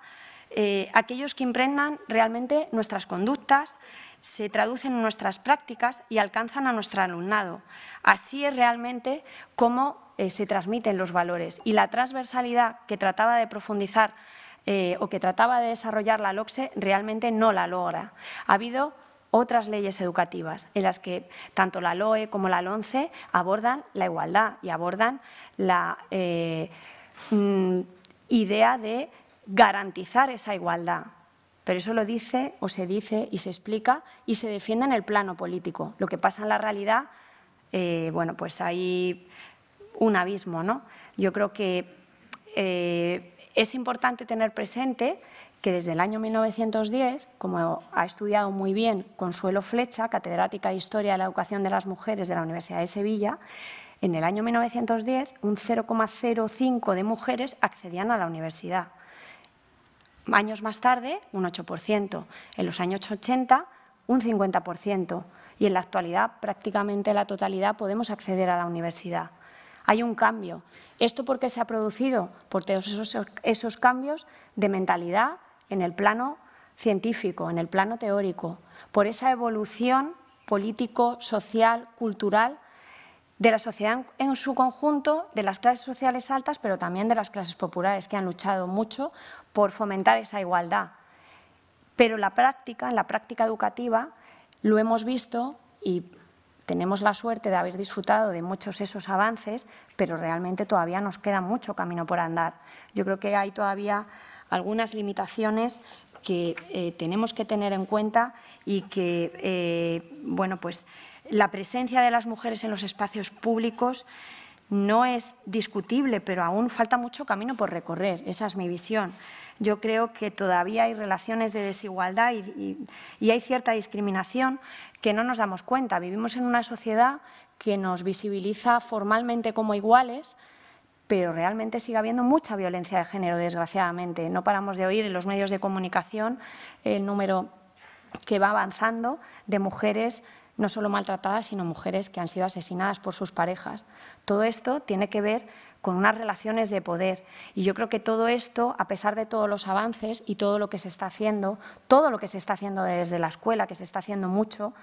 aquellos que impregnan realmente nuestras conductas, se traducen en nuestras prácticas y alcanzan a nuestro alumnado. Así es realmente cómo eh, se transmiten los valores y la transversalidad que trataba de profundizar eh, o que trataba de desarrollar la LOCSE realmente no la logra. Ha habido otras leyes educativas en las que tanto la LOE como la LONCE abordan la igualdad y abordan la eh, mm, idea de garantizar esa igualdad pero eso lo dice o se dice y se explica y se defiende en el plano político. Lo que pasa en la realidad, eh, bueno, pues hay un abismo, ¿no? Yo creo que eh, es importante tener presente que desde el año 1910, como ha estudiado muy bien Consuelo Flecha, catedrática de Historia de la Educación de las Mujeres de la Universidad de Sevilla, en el año 1910 un 0,05 de mujeres accedían a la universidad. Años más tarde, un 8%. En los años 80, un 50%. Y en la actualidad, prácticamente la totalidad podemos acceder a la universidad. Hay un cambio. ¿Esto por qué se ha producido? Por todos esos, esos cambios de mentalidad en el plano científico, en el plano teórico, por esa evolución político, social, cultural de la sociedad en su conjunto, de las clases sociales altas, pero también de las clases populares, que han luchado mucho por fomentar esa igualdad. Pero la práctica, la práctica educativa, lo hemos visto y tenemos la suerte de haber disfrutado de muchos esos avances, pero realmente todavía nos queda mucho camino por andar. Yo creo que hay todavía algunas limitaciones que eh, tenemos que tener en cuenta y que, eh, bueno, pues la presencia de las mujeres en los espacios públicos no es discutible, pero aún falta mucho camino por recorrer. Esa es mi visión. Yo creo que todavía hay relaciones de desigualdad y, hay cierta discriminación que no nos damos cuenta. Vivimos en una sociedad que nos visibiliza formalmente como iguales, pero realmente sigue habiendo mucha violencia de género, desgraciadamente. No paramos de oír en los medios de comunicación el número que va avanzando de mujeres no solo maltratadas, sino mujeres que han sido asesinadas por sus parejas. Todo esto tiene que ver con unas relaciones de poder. Y yo creo que todo esto, a pesar de todos los avances y todo lo que se está haciendo, todo lo que se está haciendo desde la escuela, que se está haciendo mucho,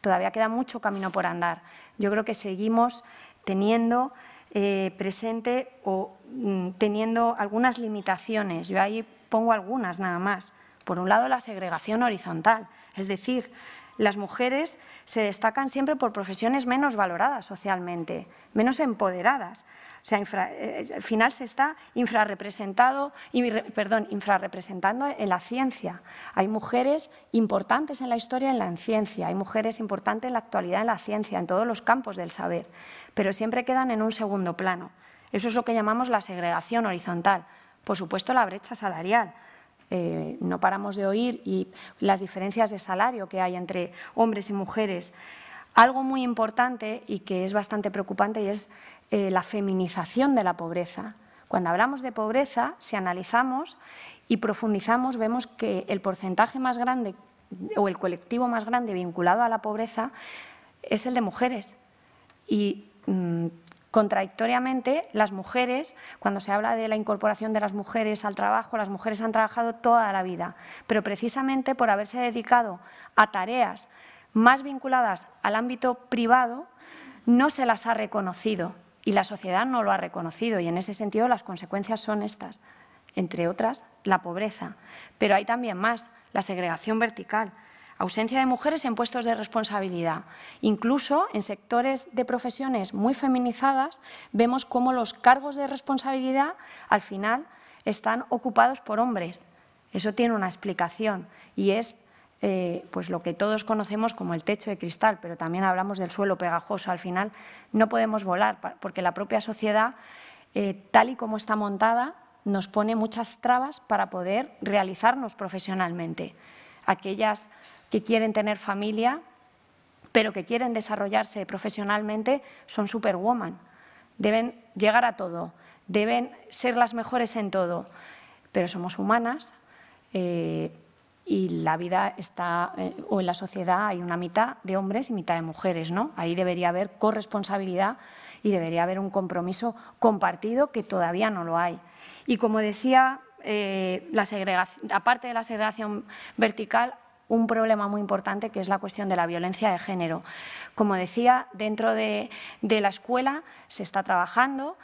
todavía queda mucho camino por andar. Yo creo que seguimos teniendo eh, presente o mm, teniendo algunas limitaciones. Yo ahí pongo algunas nada más. Por un lado, la segregación horizontal, es decir, las mujeres se destacan siempre por profesiones menos valoradas socialmente, menos empoderadas. O sea, eh, al final se está infrarrepresentado, y, perdón, infrarrepresentando en la ciencia. Hay mujeres importantes en la historia en la ciencia, hay mujeres importantes en la actualidad en la ciencia, en todos los campos del saber, pero siempre quedan en un segundo plano. Eso es lo que llamamos la segregación horizontal. Por supuesto, la brecha salarial. Eh, no paramos de oír y las diferencias de salario que hay entre hombres y mujeres. Algo muy importante y que es bastante preocupante y es eh, la feminización de la pobreza. Cuando hablamos de pobreza, si analizamos y profundizamos, vemos que el porcentaje más grande o el colectivo más grande vinculado a la pobreza es el de mujeres. Y mm, Contradictoriamente, las mujeres, cuando se habla de la incorporación de las mujeres al trabajo, las mujeres han trabajado toda la vida, pero precisamente por haberse dedicado a tareas más vinculadas al ámbito privado, no se las ha reconocido y la sociedad no lo ha reconocido y en ese sentido las consecuencias son estas, entre otras la pobreza, pero hay también más, la segregación vertical, ausencia de mujeres en puestos de responsabilidad. Incluso en sectores de profesiones muy feminizadas vemos cómo los cargos de responsabilidad al final están ocupados por hombres. Eso tiene una explicación y es eh, pues lo que todos conocemos como el techo de cristal, pero también hablamos del suelo pegajoso. Al final no podemos volar porque la propia sociedad, eh, tal y como está montada, nos pone muchas trabas para poder realizarnos profesionalmente. Aquellas que quieren tener familia, pero que quieren desarrollarse profesionalmente, son superwoman. Deben llegar a todo, deben ser las mejores en todo, pero somos humanas eh, y la vida está, eh, o en la sociedad hay una mitad de hombres y mitad de mujeres, ¿no? Ahí debería haber corresponsabilidad y debería haber un compromiso compartido que todavía no lo hay. Y como decía, eh, aparte de la segregación vertical, un problema muy importante que es la cuestión de la violencia de género. Como decía, dentro de, la escuela se está trabajando,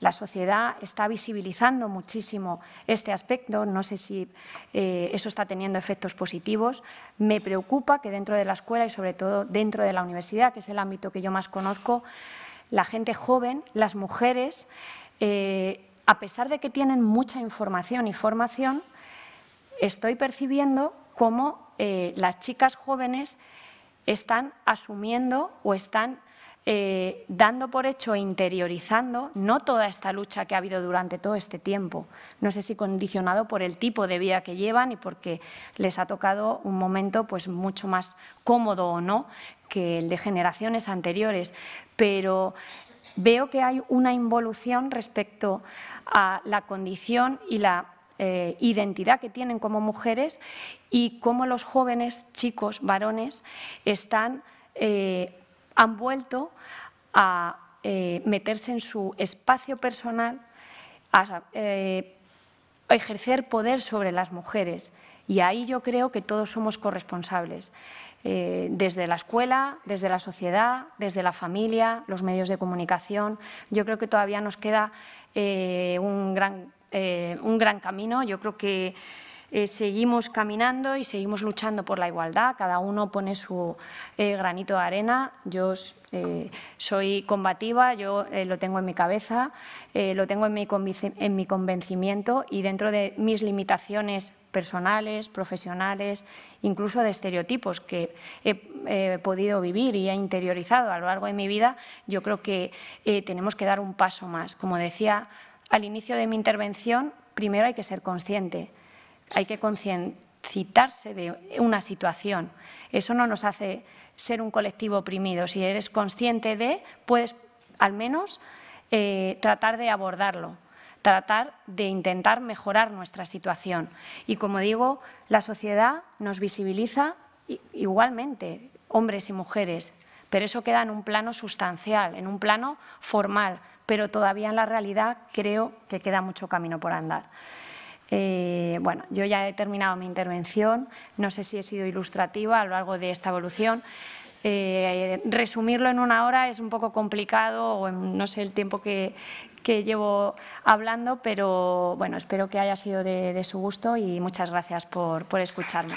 la sociedad está visibilizando muchísimo este aspecto, no sé si eh, eso está teniendo efectos positivos. Me preocupa que dentro de la escuela y sobre todo dentro de la universidad, que es el ámbito que yo más conozco, la gente joven, las mujeres, eh, a pesar de que tienen mucha información y formación, estoy percibiendo cómo eh, las chicas jóvenes están asumiendo o están eh, dando por hecho e interiorizando no toda esta lucha que ha habido durante todo este tiempo. No sé si condicionado por el tipo de vida que llevan y porque les ha tocado un momento pues, mucho más cómodo o no que el de generaciones anteriores. Pero veo que hay una involución respecto a la condición y la eh, identidad que tienen como mujeres y cómo los jóvenes, chicos, varones, están, eh, han vuelto a eh, meterse en su espacio personal, eh, a, ejercer poder sobre las mujeres. Y ahí yo creo que todos somos corresponsables, desde la escuela, desde la sociedad, desde la familia, los medios de comunicación. Yo creo que todavía nos queda un, gran, un gran camino. Yo creo que eh, seguimos caminando y seguimos luchando por la igualdad. Cada uno pone su eh, granito de arena. Yo eh, soy combativa, yo lo tengo en mi cabeza, lo tengo en mi, convencimiento y dentro de mis limitaciones personales, profesionales, incluso de estereotipos que he podido vivir y he interiorizado a lo largo de mi vida, yo creo que tenemos que dar un paso más. Como decía al inicio de mi intervención, primero hay que ser consciente hay que concienciarse de una situación. Eso no nos hace ser un colectivo oprimido. Si eres consciente de, puedes al menos eh, tratar de abordarlo tratar de intentar mejorar nuestra situación. Y como digo, la sociedad nos visibiliza igualmente, hombres y mujeres, pero eso queda en un plano sustancial, en un plano formal, pero todavía en la realidad creo que queda mucho camino por andar. Eh, bueno, yo ya he terminado mi intervención, no sé si he sido ilustrativa a lo largo de esta evolución. Eh, resumirlo en una hora es un poco complicado, o no sé el tiempo que, llevo hablando, pero bueno, espero que haya sido de, su gusto y muchas gracias por, por escucharme.